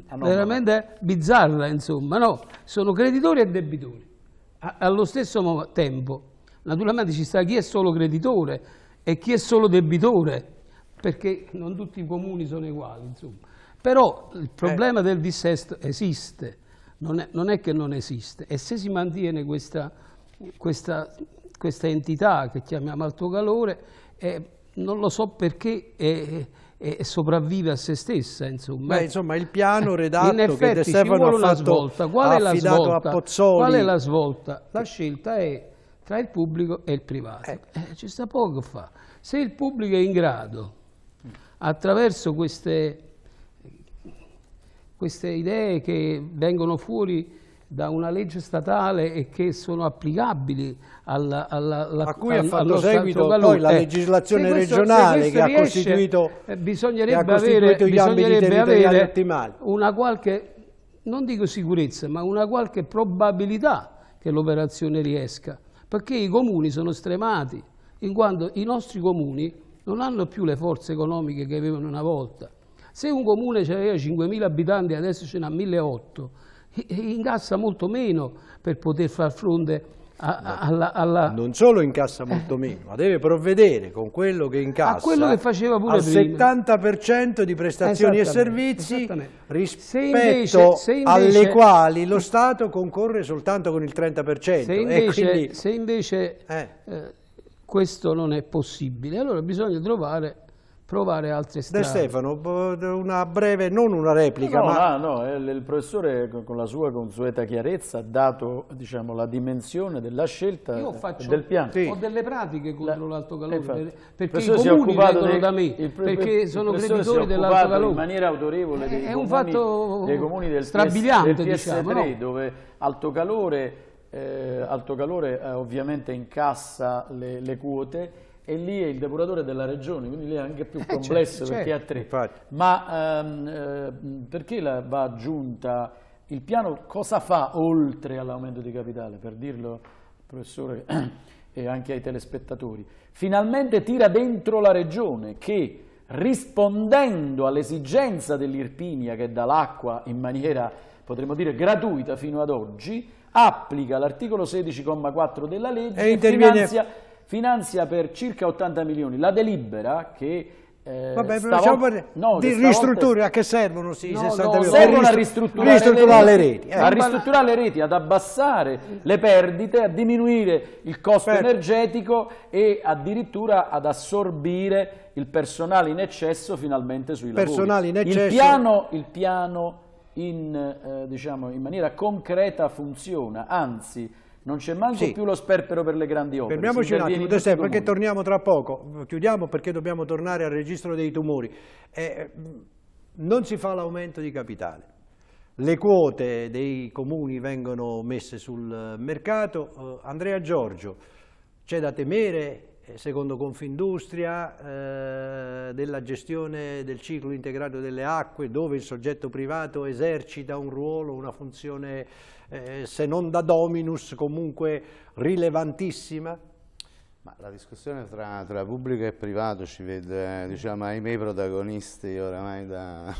Anomala. veramente bizzarra, insomma, no? Sono creditori e debitori a, allo stesso tempo. Naturalmente ci sta chi è solo creditore e chi è solo debitore, perché non tutti i comuni sono uguali, insomma. Però il problema eh. del dissesto esiste, non è, non è, che non esiste. E se si mantiene questa, questa, questa entità che chiamiamo alto calore, eh, non lo so perché... Eh, e, sopravvive a se stessa. Insomma, Beh, insomma il piano redatto In effetti, che De Stefano ha fatto, svolta. Qual è la svolta? Qual è la svolta? La scelta è tra il pubblico e il privato. Eh. Eh, ci sta poco a fare. Se il pubblico è in grado, attraverso queste, queste idee che vengono fuori da una legge statale e che sono applicabili alla, alla, alla, a cui ha fatto seguito poi la eh, legislazione questo, regionale che, riesce, ha costituito, eh, bisognerebbe ha costituito avere, gli ambiti avere ottimali. una qualche, non dico sicurezza, ma una qualche probabilità che l'operazione riesca, perché i comuni sono stremati, in quanto i nostri comuni non hanno più le forze economiche che avevano una volta. Se un comune aveva 5.000 abitanti e adesso ce n'ha 1.800, incassa molto meno per poter far fronte a, alla, alla... Non solo incassa molto eh. meno, ma deve provvedere con quello che incassa a quello che faceva pure al prima. 70% di prestazioni e servizi rispetto se invece, se invece... alle quali lo Stato concorre soltanto con il 30%. Se invece, quindi... se invece eh. eh, questo non è possibile, allora bisogna trovare provare altre strade. De Stefano, una breve, non una replica, no, ma... No, no, il professore con la sua consueta chiarezza ha dato diciamo, la dimensione della scelta Io faccio, del piano. Sì. Ho delle pratiche contro l'alto calore, per, perché i comuni vengono dei, da me, il, perché il, sono creditori dell'alto calore. in maniera autorevole dei, è, comuni, è un fatto dei comuni del strabiliante, PS, del PS3, diciamo, no? dove alto calore, eh, alto calore eh, ovviamente incassa le, le quote, e lì è il depuratore della regione, quindi lì è anche più complesso eh, certo, perché certo, ha tre. Infatti. Ma ehm, eh, perché la, va aggiunta il piano? Cosa fa oltre all'aumento di capitale? Per dirlo, professore, e anche ai telespettatori. Finalmente tira dentro la regione che rispondendo all'esigenza dell'Irpinia che dà l'acqua in maniera, potremmo dire, gratuita fino ad oggi, applica l'articolo 16,4 della legge e, e interviene... finanzia finanzia per circa 80 milioni la delibera che eh, Vabbè, stavolta, diciamo no, di stavolta... ristruttura che servono sì, no, 60 no, servono a ristrutturare, ristrutturare le reti, eh. a ristrutturare le reti, ad abbassare le perdite, a diminuire il costo Perdi. Certo. energetico e addirittura ad assorbire il personale in eccesso finalmente sui personale lavori. In eccesso. Il piano, il piano in, eh, diciamo, in maniera concreta funziona, anzi non c'è manco sì. più lo sperpero per le grandi opere. Fermiamoci un attimo, Dosè, perché torniamo tra poco, chiudiamo perché dobbiamo tornare al registro dei tumori. Eh, non si fa l'aumento di capitale. Le quote dei comuni vengono messe sul mercato. Eh, Andrea Giorgio, c'è da temere, eh, secondo Confindustria, eh, della gestione del ciclo integrato delle acque, dove il soggetto privato esercita un ruolo, una funzione eh, se non da dominus, comunque rilevantissima? Ma la discussione tra, tra, pubblico e privato ci vede, eh, diciamo, ahimè, protagonisti oramai da,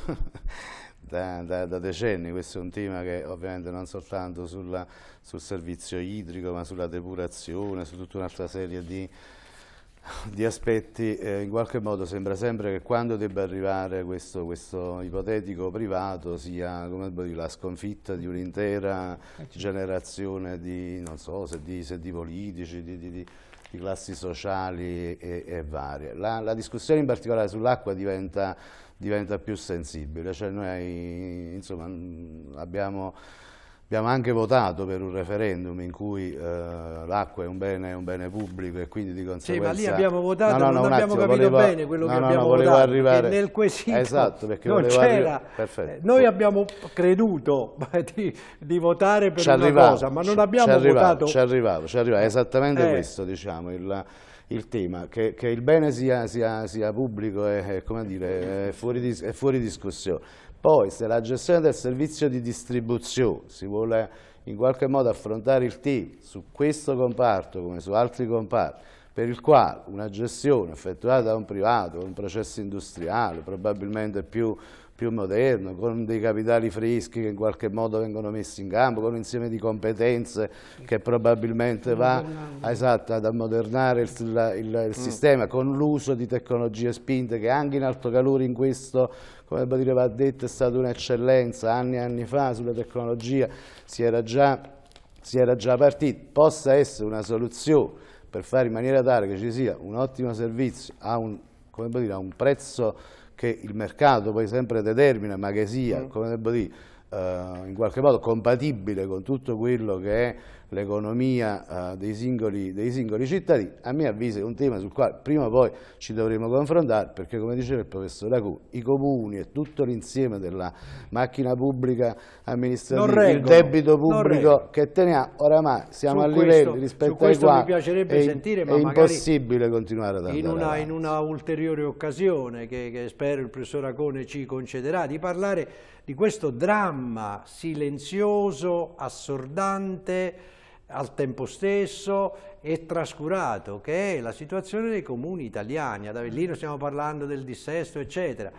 da, da, da, decenni. Questo è un tema che ovviamente non soltanto sulla, sul servizio idrico, ma sulla depurazione, su tutta un'altra serie di di aspetti, eh, in qualche modo sembra sempre che quando debba arrivare questo, questo ipotetico privato sia dire, la sconfitta di un'intera eh, certo. generazione di, non so, se di, se di politici, di, di, di, classi sociali e, e varie. La, la, discussione in particolare sull'acqua diventa, diventa, più sensibile, cioè noi insomma, mm, abbiamo Abbiamo anche votato per un referendum in cui eh, l'acqua è un, bene, un, bene, pubblico e quindi di conseguenza... Sì, ma lì abbiamo votato, no, no, non abbiamo attimo, capito volevo, bene quello no, che no, abbiamo votato, arrivare... nel quesito esatto, perché non c'era. Eh, noi abbiamo creduto di, di votare per una cosa, ma non abbiamo votato... Ci arrivavo, ci arrivavo, è esattamente eh. questo, diciamo, il, il tema, che, che, il bene sia, sia, sia pubblico è, è, dire, è, fuori, è fuori discussione, poi se la gestione del servizio di distribuzione si vuole in qualche modo affrontare il team su questo comparto come su altri comparti, per il quale una gestione effettuata da un privato, un processo industriale, probabilmente più più moderno, con dei capitali freschi che in qualche modo vengono messi in campo, con un insieme di competenze che probabilmente va esatto, ad ammodernare il, il, il mm. sistema, con l'uso di tecnologie spinte che anche in alto calore in questo come dire, va detto è stata un'eccellenza anni e anni fa sulla tecnologia, si era già, si era già partiti, possa essere una soluzione per fare in maniera tale che ci sia un ottimo servizio a un, dire, a un prezzo che il mercato poi sempre determina, ma che sia, mm. come devo dire, eh, in qualche modo compatibile con tutto quello che è l'economia eh, dei, singoli, dei singoli cittadini, a mio avviso è un tema sul quale prima o poi ci dovremo confrontare perché come diceva il professor Lacu, i comuni e tutto l'insieme della macchina pubblica amministrativa, regolo, il debito pubblico che teniamo, oramai siamo su a livelli questo, rispetto ai quali mi piacerebbe è, sentire, ma è impossibile continuare ad in una, in una ulteriore occasione che, che spero il professor Acone ci concederà di parlare di questo dramma silenzioso, assordante, al tempo stesso è trascurato, che è la situazione dei comuni italiani. Ad Avellino stiamo parlando del dissesto, eccetera.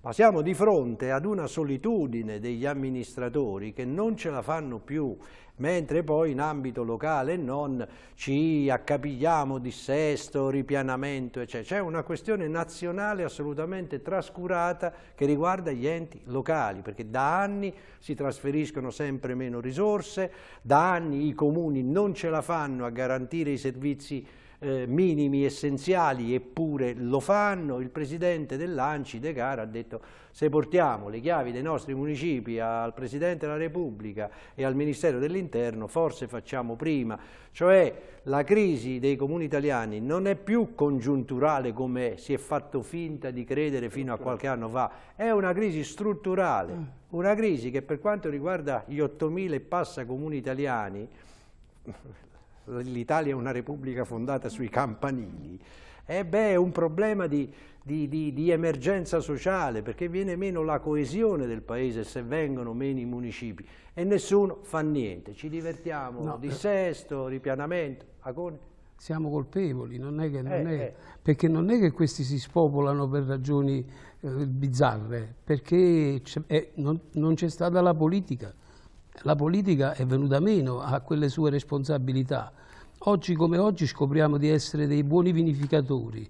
Ma siamo di fronte ad una solitudine degli amministratori che non ce la fanno più mentre poi in ambito locale non ci accapigliamo dissesto, ripianamento, eccetera. C'è una questione nazionale assolutamente trascurata che riguarda gli enti locali, perché da anni si trasferiscono sempre meno risorse, da anni i comuni non ce la fanno a garantire i servizi eh, minimi, essenziali, eppure lo fanno. Il presidente dell'Anci, De Cara, ha detto se portiamo le chiavi dei nostri municipi al Presidente della Repubblica e al Ministero dell'Interno, forse facciamo prima. Cioè la crisi dei comuni italiani non è più congiunturale come si è fatto finta di credere fino a qualche anno fa, è una crisi strutturale, mm. una crisi che per quanto riguarda gli 8.000 e passa comuni italiani l'Italia è una repubblica fondata sui campanili, eh beh, è un problema di, di, di, di, emergenza sociale perché viene meno la coesione del paese se vengono meno i municipi e nessuno fa niente, ci divertiamo, no, dissesto, eh. ripianamento, agone siamo colpevoli, non è che, non eh, è, eh. perché non è che questi si spopolano per ragioni eh, bizzarre, perché eh, non, non c'è stata la politica la politica è venuta meno a quelle sue responsabilità. Oggi come oggi scopriamo di essere dei buoni vinificatori,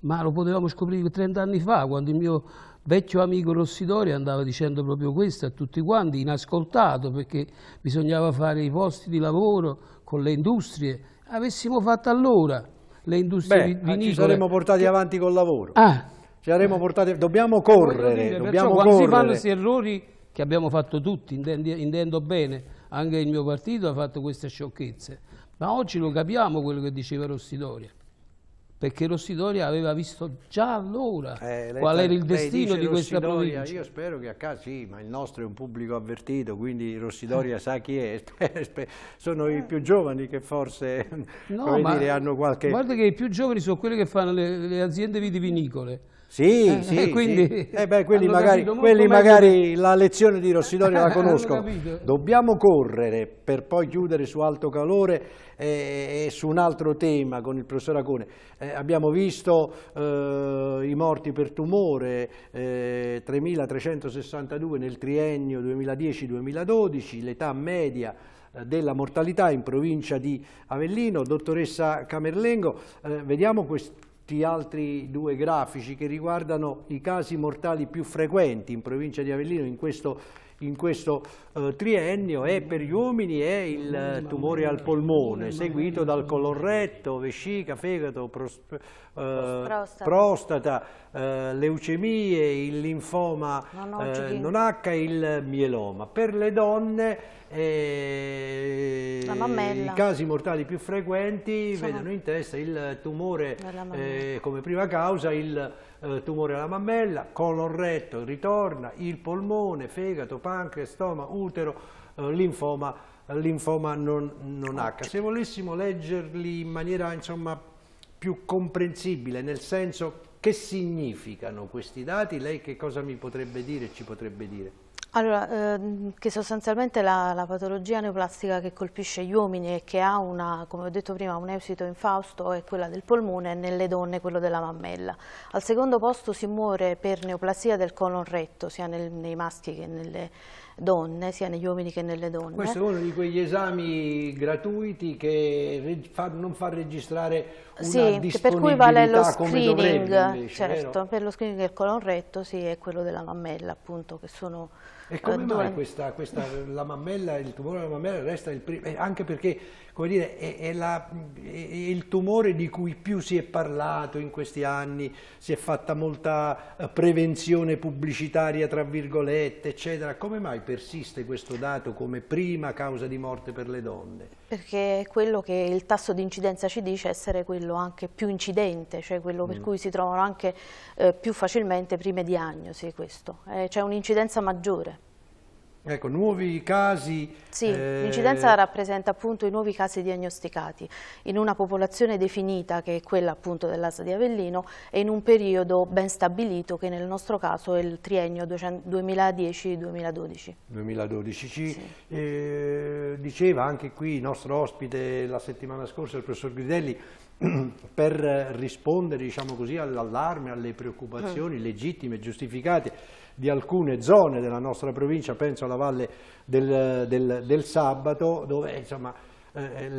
ma lo potevamo scoprire 30 anni fa, quando il mio vecchio amico Rossidori andava dicendo proprio questo a tutti quanti, inascoltato, perché bisognava fare i posti di lavoro con le industrie. Avessimo fatto allora le industrie Beh, vinicole... ci saremmo portati avanti col lavoro. Ah. Ci saremmo portati... Dobbiamo correre, dire, dobbiamo perciò, correre. Quando si fanno questi errori che abbiamo fatto tutti, intendo bene, anche il mio partito ha fatto queste sciocchezze, ma oggi lo capiamo quello che diceva Rossidoria, perché Rossidoria aveva visto già allora eh, qual era il destino di questa Rossidoria, provincia. Io spero che a casa sì, ma il nostro è un pubblico avvertito, quindi Rossidoria sa chi è, sono i più giovani che forse no, dire, hanno qualche... Guarda che i più giovani sono quelli che fanno le, le aziende vitivinicole, sì, eh, eh sì, eh, quindi, sì. Eh beh, quelli magari, quelli magari la lezione di Rossidori la conoscono. Dobbiamo correre per poi chiudere su alto calore eh, e su un altro tema con il professor Acone. Eh, abbiamo visto i morti per tumore, 3.362 nel triennio 2010-2012, l'età media della mortalità in provincia di Avellino. Dottoressa Camerlengo, vediamo questo questi altri due grafici che riguardano i casi mortali più frequenti in provincia di Avellino in questo, in questo eh, triennio è per gli uomini è il eh, tumore al polmone, seguito dal colorretto, vescica, fegato, pros eh, prostata, eh, leucemie, il linfoma eh, non H e il mieloma. Per le donne eh, i casi mortali più frequenti Sono... vedono in testa il tumore come prima causa, il tumore alla mammella, colorretto ritorna, il polmone, fegato, pancreas, stomaco, utero, eh, linfoma, eh, linfoma non, non H. Se volessimo leggerli in maniera insomma, più comprensibile, nel senso che significano questi dati, lei che cosa mi potrebbe dire e ci potrebbe dire? Allora, ehm, che sostanzialmente la, la, patologia neoplastica che colpisce gli uomini e che ha una, come ho detto prima, un esito infausto è quella del polmone e nelle donne quello della mammella. Al secondo posto si muore per neoplasia del colon retto, sia nel, nei maschi che nelle, donne, sia negli uomini che nelle donne. Questo è uno di quegli esami gratuiti che fa, non fa registrare una sì, per cui vale lo screening, invece, certo, vero? per lo screening del colon retto sì, è quello della mammella appunto che sono e come mai questa, questa la mammella, il tumore della mammella resta il primo, eh, anche perché come dire, è, è, la, è, il tumore di cui più si è parlato in questi anni, si è fatta molta eh, prevenzione pubblicitaria, tra virgolette, eccetera. Come mai persiste questo dato come prima causa di morte per le donne? Perché è quello che il tasso di incidenza ci dice essere quello anche più incidente, cioè quello mm. per cui si trovano anche eh, più facilmente prime diagnosi questo. Eh, C'è un'incidenza maggiore. Ecco, nuovi casi... Sì, eh... l'incidenza rappresenta appunto i nuovi casi diagnosticati in una popolazione definita che è quella appunto dell'ASA di Avellino e in un periodo ben stabilito che nel nostro caso è il triennio 2010-2012. 2012, sì. eh, diceva anche qui il nostro ospite la settimana scorsa, il professor Gridelli, per rispondere diciamo all'allarme, alle preoccupazioni mm. legittime, giustificate di alcune zone della nostra provincia, penso alla Valle del, del, del Sabato, dove insomma, eh, eh,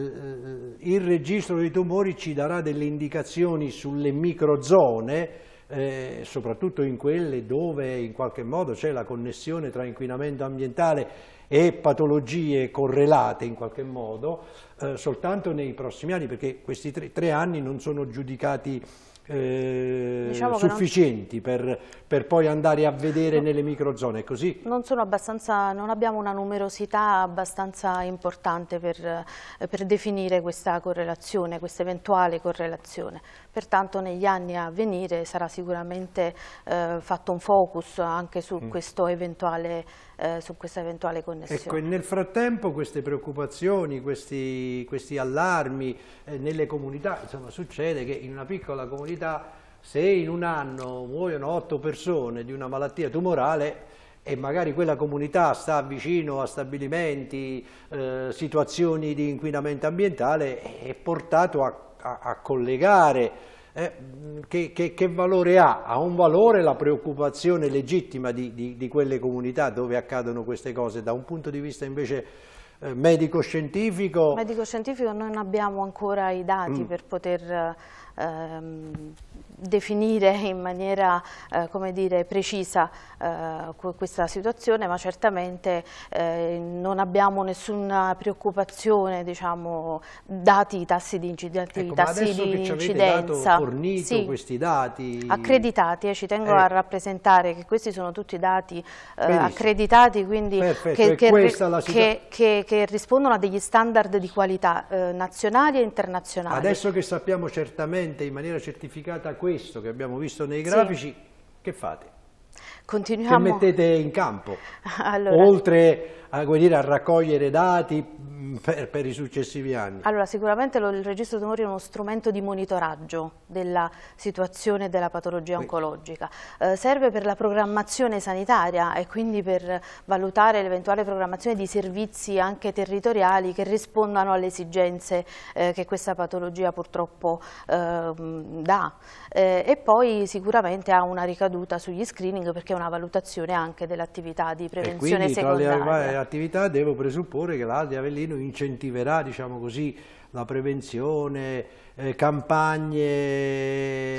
il registro dei tumori ci darà delle indicazioni sulle microzone, eh, soprattutto in quelle dove in qualche modo c'è la connessione tra inquinamento ambientale e patologie correlate in qualche modo, eh, soltanto nei prossimi anni, perché questi tre, tre anni non sono giudicati eh, diciamo sufficienti non... per, per, poi andare a vedere no. nelle microzone, è così? Non, non, abbiamo una numerosità abbastanza importante per, eh, per definire questa correlazione, questa eventuale correlazione. Pertanto negli anni a venire sarà sicuramente eh, fatto un focus anche su mm. questo eventuale eh, su questa eventuale connessione. Ecco, nel frattempo queste preoccupazioni, questi, questi allarmi eh, nelle comunità, insomma succede che in una piccola comunità se in un anno muoiono otto persone di una malattia tumorale e magari quella comunità sta vicino a stabilimenti, eh, situazioni di inquinamento ambientale, è portato a, a, a collegare eh, mm, che, che, che, valore ha? Ha un valore la preoccupazione legittima di, di, di, quelle comunità dove accadono queste cose, da un punto di vista invece eh, medico-scientifico? Medico-scientifico noi non abbiamo ancora i dati mm. per poter eh, ehm, definire in maniera eh, come dire, precisa eh, questa situazione, ma certamente eh, non abbiamo nessuna preoccupazione, diciamo, dati i tassi di, ecco, tassi di incidenza. fornito sì, questi dati accreditati, ci tengo a ecco. rappresentare che questi sono tutti dati eh, accreditati, quindi Perfetto, che, che, che, che, rispondono a degli standard di qualità eh, nazionali e internazionali. Adesso che sappiamo certamente evidente in maniera certificata questo che abbiamo visto nei grafici, sì. che fate? Continuiamo. Che mettete in campo? Allora. Oltre a, dire, a raccogliere dati, Mm, per, per, i successivi anni? Allora, sicuramente lo, il registro tumori è uno strumento di monitoraggio della situazione della patologia oncologica. Eh, serve per la programmazione sanitaria e quindi per valutare l'eventuale programmazione di servizi anche territoriali che rispondano alle esigenze eh, che questa patologia purtroppo ehm, eh, dà. e poi sicuramente ha una ricaduta sugli screening perché è una valutazione anche dell'attività di prevenzione e quindi, secondaria. Tra le eh, attività devo presupporre che l'Aldi Avellino meno incentiverà diciamo così, la prevenzione, eh, campagne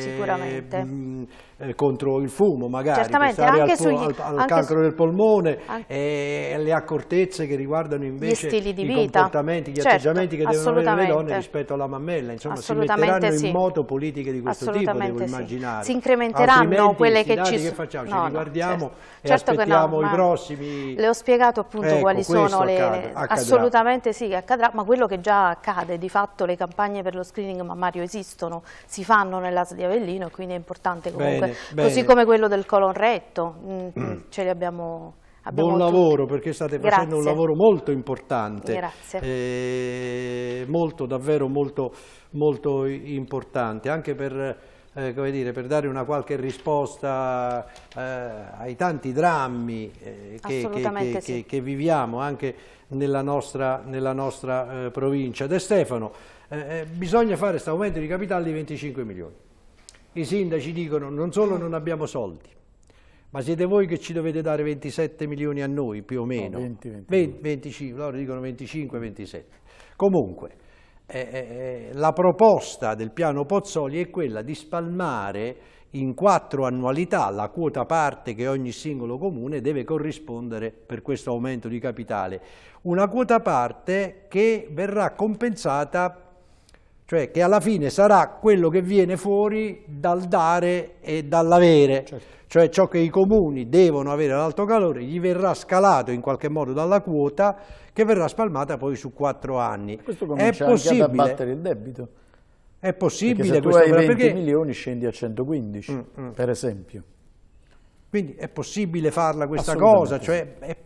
mh, mm, eh, contro il fumo magari, Certamente, anche sugli, al, al anche cancro su... del polmone e le accortezze che riguardano invece i vita. comportamenti, gli certo, atteggiamenti che devono avere le donne rispetto alla mammella, insomma si metteranno sì. in moto politiche di questo tipo, devo sì. immaginare. Si incrementeranno Altrimenti, quelle che ci sono. Che facciamo? No, ci riguardiamo certo. e certo aspettiamo no, i prossimi... Le ho spiegato appunto ecco, quali sono accade, le... Accadrà. Assolutamente sì, accadrà, ma quello che già accade, di fatto le campagne per lo screening ma Mario esistono, si fanno nell'AS di Avellino, e quindi è importante comunque, bene, bene. così come quello del colonretto, mm, mm, ce li abbiamo... Buon lavoro tutti. perché state Grazie. facendo un lavoro molto importante, eh, molto davvero molto, molto importante, anche per, eh, dire, per dare una qualche risposta eh, ai tanti drammi eh, che, che, sì. che, che, viviamo anche nella nostra, nella nostra eh, provincia. De Stefano, eh, eh, bisogna fare questo aumento di capitale di 25 milioni. I sindaci dicono non solo non abbiamo soldi, ma siete voi che ci dovete dare 27 milioni a noi più o meno. No, 20, 20, 25, loro dicono 25, 27. Comunque, eh, eh, eh, la proposta del piano Pozzoli è quella di spalmare in quattro annualità la quota parte che ogni singolo comune deve corrispondere per questo aumento di capitale, una quota parte che verrà compensata cioè che alla fine sarà quello che viene fuori dal dare e dall'avere, certo. cioè ciò che i comuni devono avere all'alto calore gli verrà scalato in qualche modo dalla quota che verrà spalmata poi su quattro anni. Questo comincia è possibile, anche ad abbattere il debito. È possibile perché se tu hai 20 perché... milioni scendi a 115, mm, mm. per esempio. Quindi è possibile farla questa cosa, cioè è,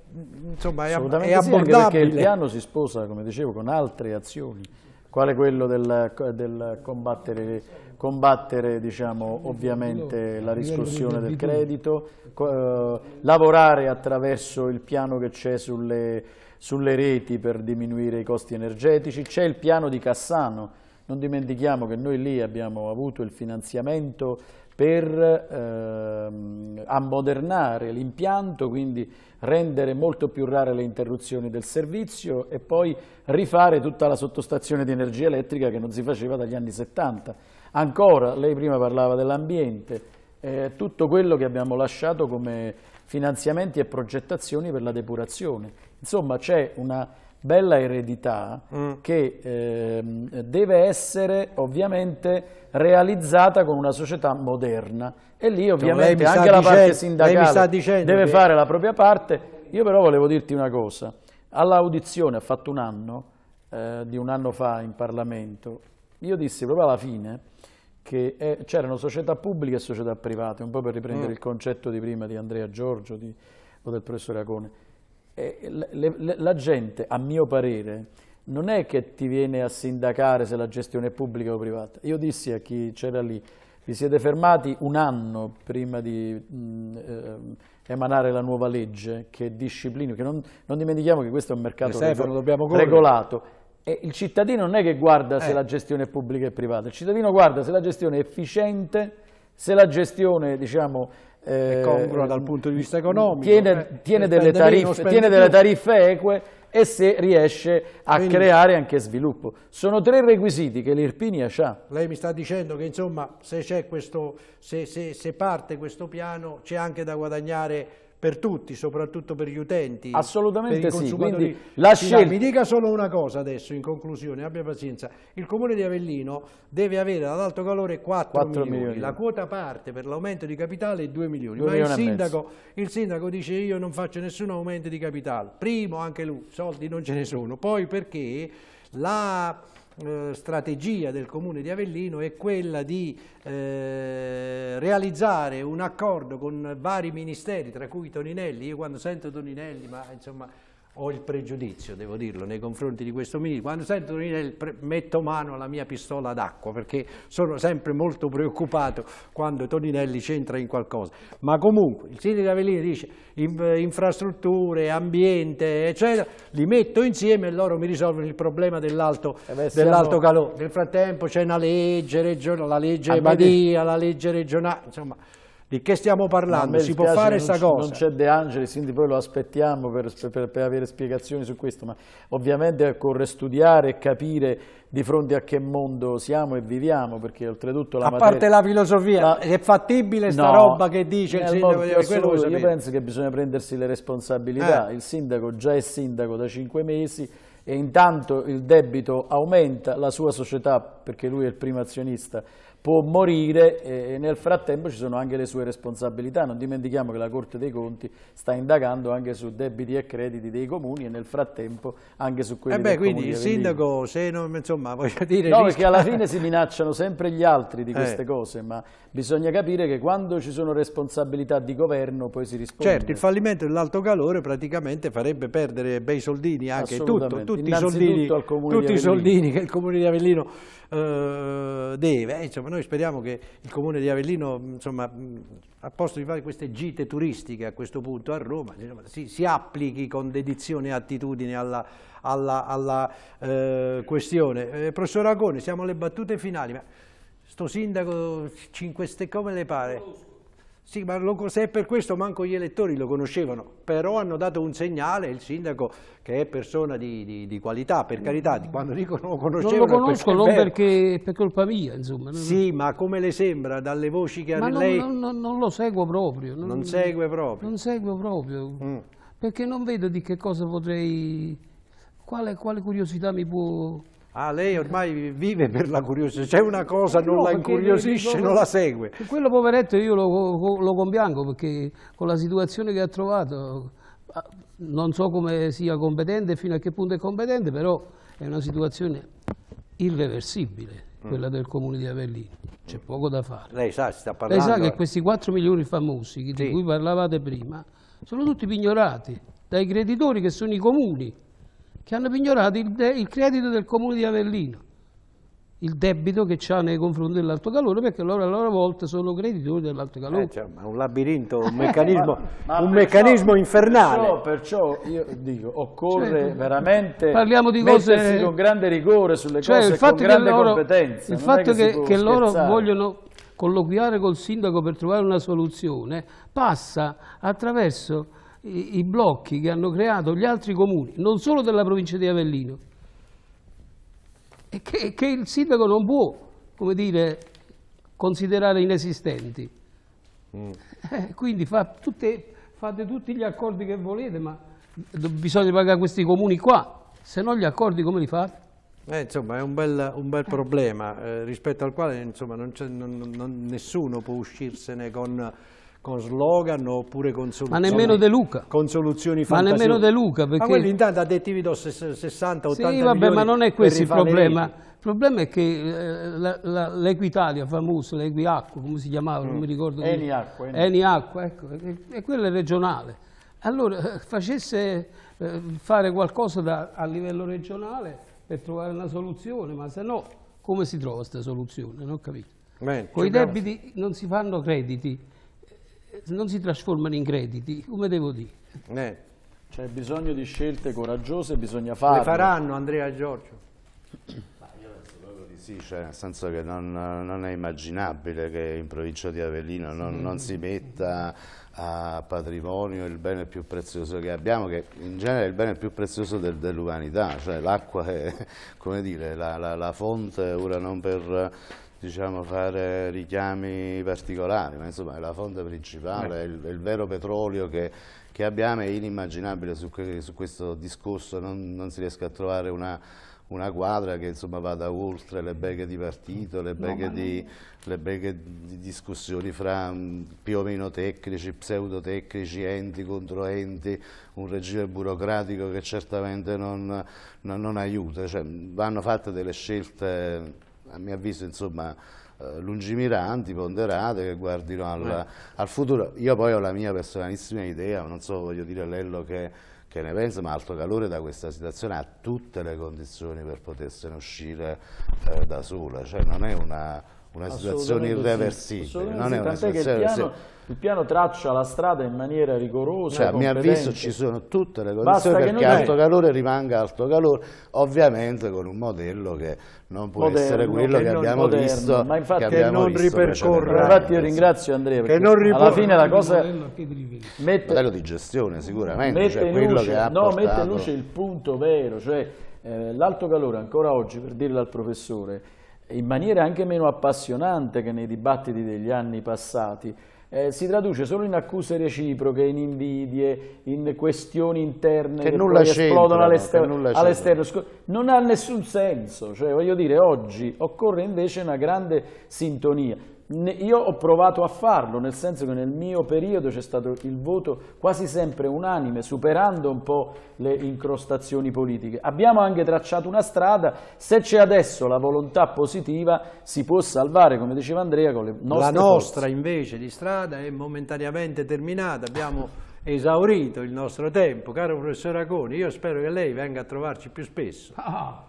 insomma è, è abbordabile. Sì, perché il piano si sposa, come dicevo, con altre azioni quale quello del, del combattere, combattere diciamo, ovviamente la riscossione del credito, eh, lavorare attraverso il piano che c'è sulle, sulle reti per diminuire i costi energetici, c'è il piano di Cassano, non dimentichiamo che noi lì abbiamo avuto il finanziamento per ehm, ammodernare l'impianto, quindi rendere molto più rare le interruzioni del servizio e poi rifare tutta la sottostazione di energia elettrica che non si faceva dagli anni 70. Ancora, lei prima parlava dell'ambiente, eh, tutto quello che abbiamo lasciato come finanziamenti e progettazioni per la depurazione. Insomma, c'è una bella eredità mm. che eh, deve essere ovviamente realizzata con una società moderna e lì cioè, ovviamente no, anche la dicendo, parte sindacale deve che... fare la propria parte. Io però volevo dirti una cosa, all'audizione, ha fatto un anno, eh, di un anno fa in Parlamento, io dissi proprio alla fine che eh, c'erano società pubbliche e società private, un po' per riprendere mm. il concetto di prima di Andrea Giorgio di, o del professore Acone, la gente, a mio parere, non è che ti viene a sindacare se la gestione è pubblica o privata. Io dissi a chi c'era lì, vi siete fermati un anno prima di mh, eh, emanare la nuova legge che disciplina, che non, non, dimentichiamo che questo è un mercato regol regolato. E il cittadino non è che guarda eh. se la gestione è pubblica o privata, il cittadino guarda se la gestione è efficiente, se la gestione diciamo, è eh, congruo dal mm, punto di vista economico. Tiene, eh, cioè tiene, delle, tariffe, tiene delle, tariffe, eque e se riesce a Quindi, creare anche sviluppo. Sono tre requisiti che l'Irpinia ha. Lei mi sta dicendo che insomma se, questo, se, se, se parte questo piano c'è anche da guadagnare per tutti, soprattutto per gli utenti. Assolutamente sì. Quindi la scelta... Mi dica solo una cosa adesso, in conclusione, abbia pazienza. Il Comune di Avellino deve avere ad alto calore 4, 4 milioni. milioni. la quota parte per l'aumento di capitale è 2 milioni, 2 ma milioni il, sindaco, il sindaco dice io non faccio nessun aumento di capitale. Primo, anche lui, soldi non ce ne sono. Poi perché la eh, strategia del Comune di Avellino è quella di eh, realizzare un accordo con vari ministeri, tra cui Toninelli, io quando sento Toninelli, ma insomma ho il pregiudizio, devo dirlo, nei confronti di questo ministro. Quando sento Toninelli metto mano alla mia pistola d'acqua perché sono sempre molto preoccupato quando Toninelli c'entra in qualcosa. Ma comunque il sindaco Avellini dice infrastrutture, ambiente, eccetera, li metto insieme e loro mi risolvono il problema dell'alto eh dell calore. Nel frattempo c'è una legge regionale, la legge Badia, la legge regionale, insomma di che stiamo parlando? Si può fare questa cosa? Non c'è De Angelis, quindi poi lo aspettiamo per, per, per, avere spiegazioni su questo, ma ovviamente ecco, occorre studiare e capire di fronte a che mondo siamo e viviamo, perché oltretutto la a materia... parte la filosofia, la... è fattibile sta no, roba che dice il sindaco? Di assoluto, io penso che bisogna prendersi le responsabilità. Eh. Il sindaco già è sindaco da cinque mesi, e intanto il debito aumenta, la sua società, perché lui è il primo azionista, può morire e nel frattempo ci sono anche le sue responsabilità. Non dimentichiamo che la Corte dei Conti sta indagando anche su debiti e crediti dei comuni e nel frattempo anche su quelli eh beh, del quindi il sindaco, se non, insomma, voglio dire... No, rischia... perché alla fine si minacciano sempre gli altri di queste eh. cose, ma bisogna capire che quando ci sono responsabilità di governo poi si risponde. Certo, il fallimento dell'alto calore praticamente farebbe perdere bei soldini anche tutto, tutti, i soldini, tutti i soldini che il comune di Avellino eh, deve. Eh, insomma, noi noi speriamo che il Comune di Avellino, insomma, a posto di fare queste gite turistiche a questo punto a Roma, si, si applichi con dedizione e attitudine alla, alla, alla eh, questione. Eh, professor Agone, siamo alle battute finali, ma sto sindaco 5 Stelle come le pare? Sì, ma lo, se è per questo manco gli elettori lo conoscevano, però hanno dato un segnale, il sindaco che è persona di, di, di qualità, per carità, quando dicono lo conoscevano... Non lo conosco, non perché per colpa mia, insomma. Sì, ma come le sembra, dalle voci che ha non, lei... Non, non, non, lo seguo proprio. Non, non segue proprio. Non seguo proprio, mm. perché non vedo di che cosa potrei... quale, quale curiosità mi può Ah, lei ormai vive per la curiosità, c'è una cosa, non no, la incuriosisce, non la segue. Quello poveretto io lo, lo compiango perché con la situazione che ha trovato non so come sia competente fino a che punto è competente, però è una situazione irreversibile mm. quella del comune di Avellino, c'è poco da fare. Lei sa, sta parlando... Lei sa che questi 4 milioni famosi di sì. cui parlavate prima sono tutti pignorati dai creditori che sono i comuni che hanno pignorato il, il credito del comune di Avellino, il debito che ha nei confronti dell'Alto Calore, perché loro a loro volta sono creditori dell'Alto Calore. Eh, cioè, ma un labirinto, un meccanismo, ma, ma un perciò, meccanismo infernale. Perciò, perciò, io dico, occorre cioè, veramente parliamo di cose, con grande rigore sulle cioè, cose, il fatto con grande loro, competenza. Il fatto che, che, che loro vogliono colloquiare col sindaco per trovare una soluzione passa attraverso i, i blocchi che hanno creato gli altri comuni, non solo della provincia di Avellino, e che, che il sindaco non può, come dire, considerare inesistenti. Mm. Eh, quindi fa tutte, fate tutti gli accordi che volete, ma bisogna pagare questi comuni qua, se no gli accordi come li fate? Eh, insomma è un bel, un bel eh. problema eh, rispetto al quale insomma, non non, non, nessuno può uscirsene con con slogan oppure con soluzioni. Ma nemmeno De Luca. Con soluzioni fantasiose. Ma nemmeno De Luca. Perché... Ma quelli intanto addettivi do 60-80 sì, vabbè, ma non è questo il problema. Il problema è che eh, l'Equitalia famosa, l'Equiacqua, come si chiamava, mm. non mi ricordo. Eniacqua. Eni. Eniacqua, ecco, e, e quello è regionale. Allora eh, facesse eh, fare qualcosa da, a livello regionale per trovare una soluzione, ma se no come si trova questa soluzione? Non ho capito. Con i debiti non si fanno crediti non si trasformano in crediti, come devo dire? Eh, c'è bisogno di scelte coraggiose, bisogna farle. Le faranno Andrea e Giorgio? sì, cioè, nel senso che non, non, è immaginabile che in provincia di Avellino non, non, si metta a patrimonio il bene più prezioso che abbiamo, che in genere è il bene più prezioso del, dell'umanità, cioè l'acqua è, come dire, la, la, la fonte, ora non per diciamo, fare richiami particolari, ma insomma la fonte principale, eh. il, il vero petrolio che, che, abbiamo è inimmaginabile su, que, su questo discorso, non, non, si riesca a trovare una, una quadra che insomma, vada oltre le beghe di partito, le beghe, no, di, le beghe di, discussioni fra mm, più o meno tecnici, pseudotecnici, enti contro enti, un regime burocratico che certamente non, non, non aiuta, cioè, vanno fatte delle scelte a mio avviso insomma, eh, lungimiranti, ponderate, che guardino al, eh. al, futuro. Io poi ho la mia personalissima idea, non so, voglio dire a Lello che, che, ne pensa, ma Alto Calore da questa situazione ha tutte le condizioni per potersene uscire eh, da sola, cioè non è una una situazione irreversibile. Non è una situazione, il, piano, il piano traccia la strada in maniera rigorosa. Cioè, a mio avviso ci sono tutte le condizioni Basta perché alto è. calore rimanga alto calore, ovviamente con un modello che non può moderno, essere quello che, che abbiamo moderno, visto. Ma infatti che, che non ripercorre. Infatti io ringrazio Andrea perché non riporre, alla fine la cosa mette, modello di gestione sicuramente, mette, cioè in luce, no, mette luce il punto vero, cioè eh, l'alto calore ancora oggi, per dirlo al professore, in maniera anche meno appassionante che nei dibattiti degli anni passati, eh, si traduce solo in accuse reciproche, in invidie, in questioni interne che, che nulla esplodono all'esterno. All non ha nessun senso, cioè voglio dire oggi occorre invece una grande sintonia io ho provato a farlo, nel senso che nel mio periodo c'è stato il voto quasi sempre unanime, superando un po' le incrostazioni politiche. Abbiamo anche tracciato una strada, se c'è adesso la volontà positiva si può salvare, come diceva Andrea, con le nostre La nostra forze. invece di strada è momentaneamente terminata, abbiamo esaurito il nostro tempo. Caro professor Aconi, io spero che lei venga a trovarci più spesso. Ah.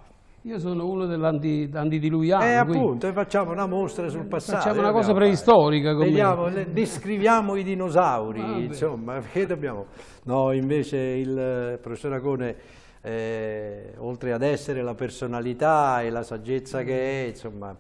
Io sono uno dell'antidiluiano. E eh, appunto, e facciamo una mostra sul passato. Facciamo una cosa preistorica. Vediamo, descriviamo i dinosauri, ah, insomma, perché dobbiamo... No, invece il eh, professor Agone, eh, oltre ad essere la personalità e la saggezza che è, mm. insomma,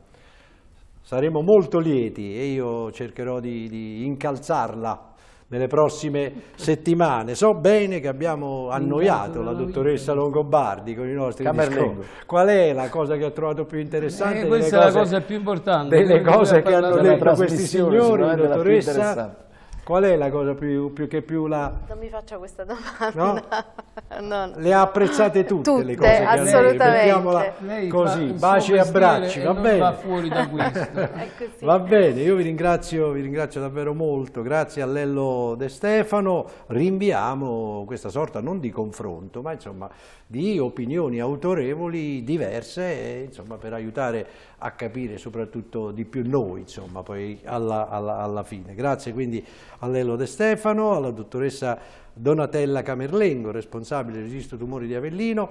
saremo molto lieti e io cercherò di, di incalzarla nelle prossime settimane. So bene che abbiamo annoiato la dottoressa Longobardi con i nostri discorsi. Qual è la cosa che ha trovato più interessante? Eh, questa è la cosa più importante. Delle cose che hanno detto questi signori, dottoressa. Qual è la cosa più, più che più la... Non mi faccia questa domanda. No? no, no. Le ha apprezzate tutte, tutte le cose assolutamente. Lei, così, baci e abbracci, va bene. Va fuori da questo. va bene, io vi ringrazio, vi ringrazio davvero molto, grazie a Lello De Stefano, rinviamo questa sorta non di confronto, ma insomma di opinioni autorevoli diverse, insomma per aiutare a capire soprattutto di più noi, insomma, poi alla, alla, alla fine. Grazie quindi a Lello De Stefano, alla dottoressa Donatella Camerlengo, responsabile del registro tumori di Avellino,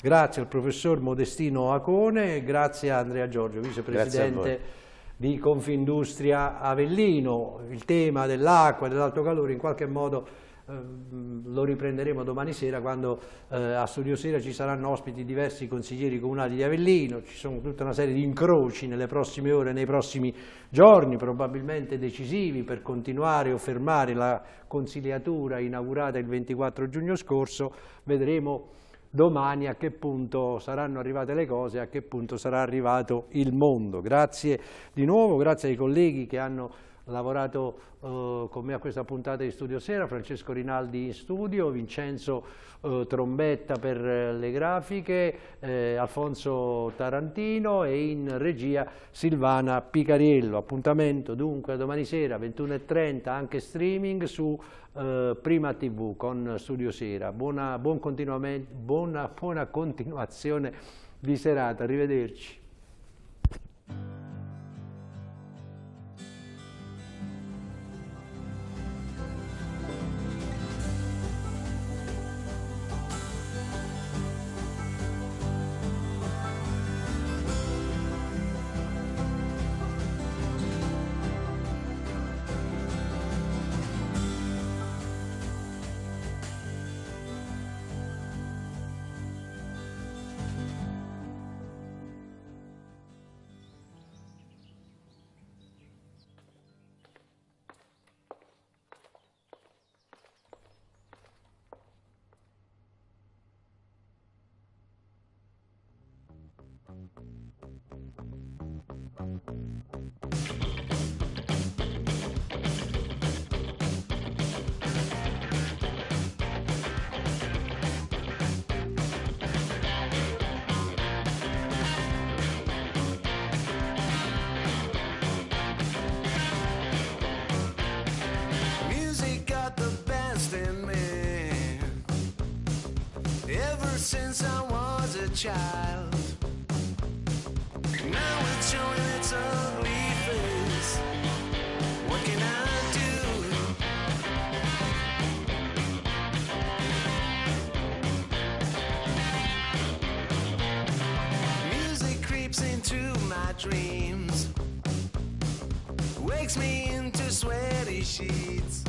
grazie al professor Modestino Acone e grazie a Andrea Giorgio, vicepresidente di Confindustria Avellino. Il tema dell'acqua e dell'alto calore in qualche modo Ehm, lo riprenderemo domani sera quando eh, a Studio Sera ci saranno ospiti diversi consiglieri comunali di Avellino, ci sono tutta una serie di incroci nelle prossime ore, nei prossimi giorni, probabilmente decisivi per continuare o fermare la consigliatura inaugurata il 24 giugno scorso, vedremo domani a che punto saranno arrivate le cose, a che punto sarà arrivato il mondo. Grazie di nuovo, grazie ai colleghi che hanno lavorato eh, con me a questa puntata di Studio Sera, Francesco Rinaldi in studio, Vincenzo eh, Trombetta per eh, le grafiche, eh, Alfonso Tarantino e in regia Silvana Picariello. Appuntamento dunque domani sera 21.30 anche streaming su eh, Prima TV con Studio Sera. Buona, buon buona, buona continuazione di serata, arrivederci. child. Now it's showing its ugly face. What can I do? Music creeps into my dreams, wakes me into sweaty sheets.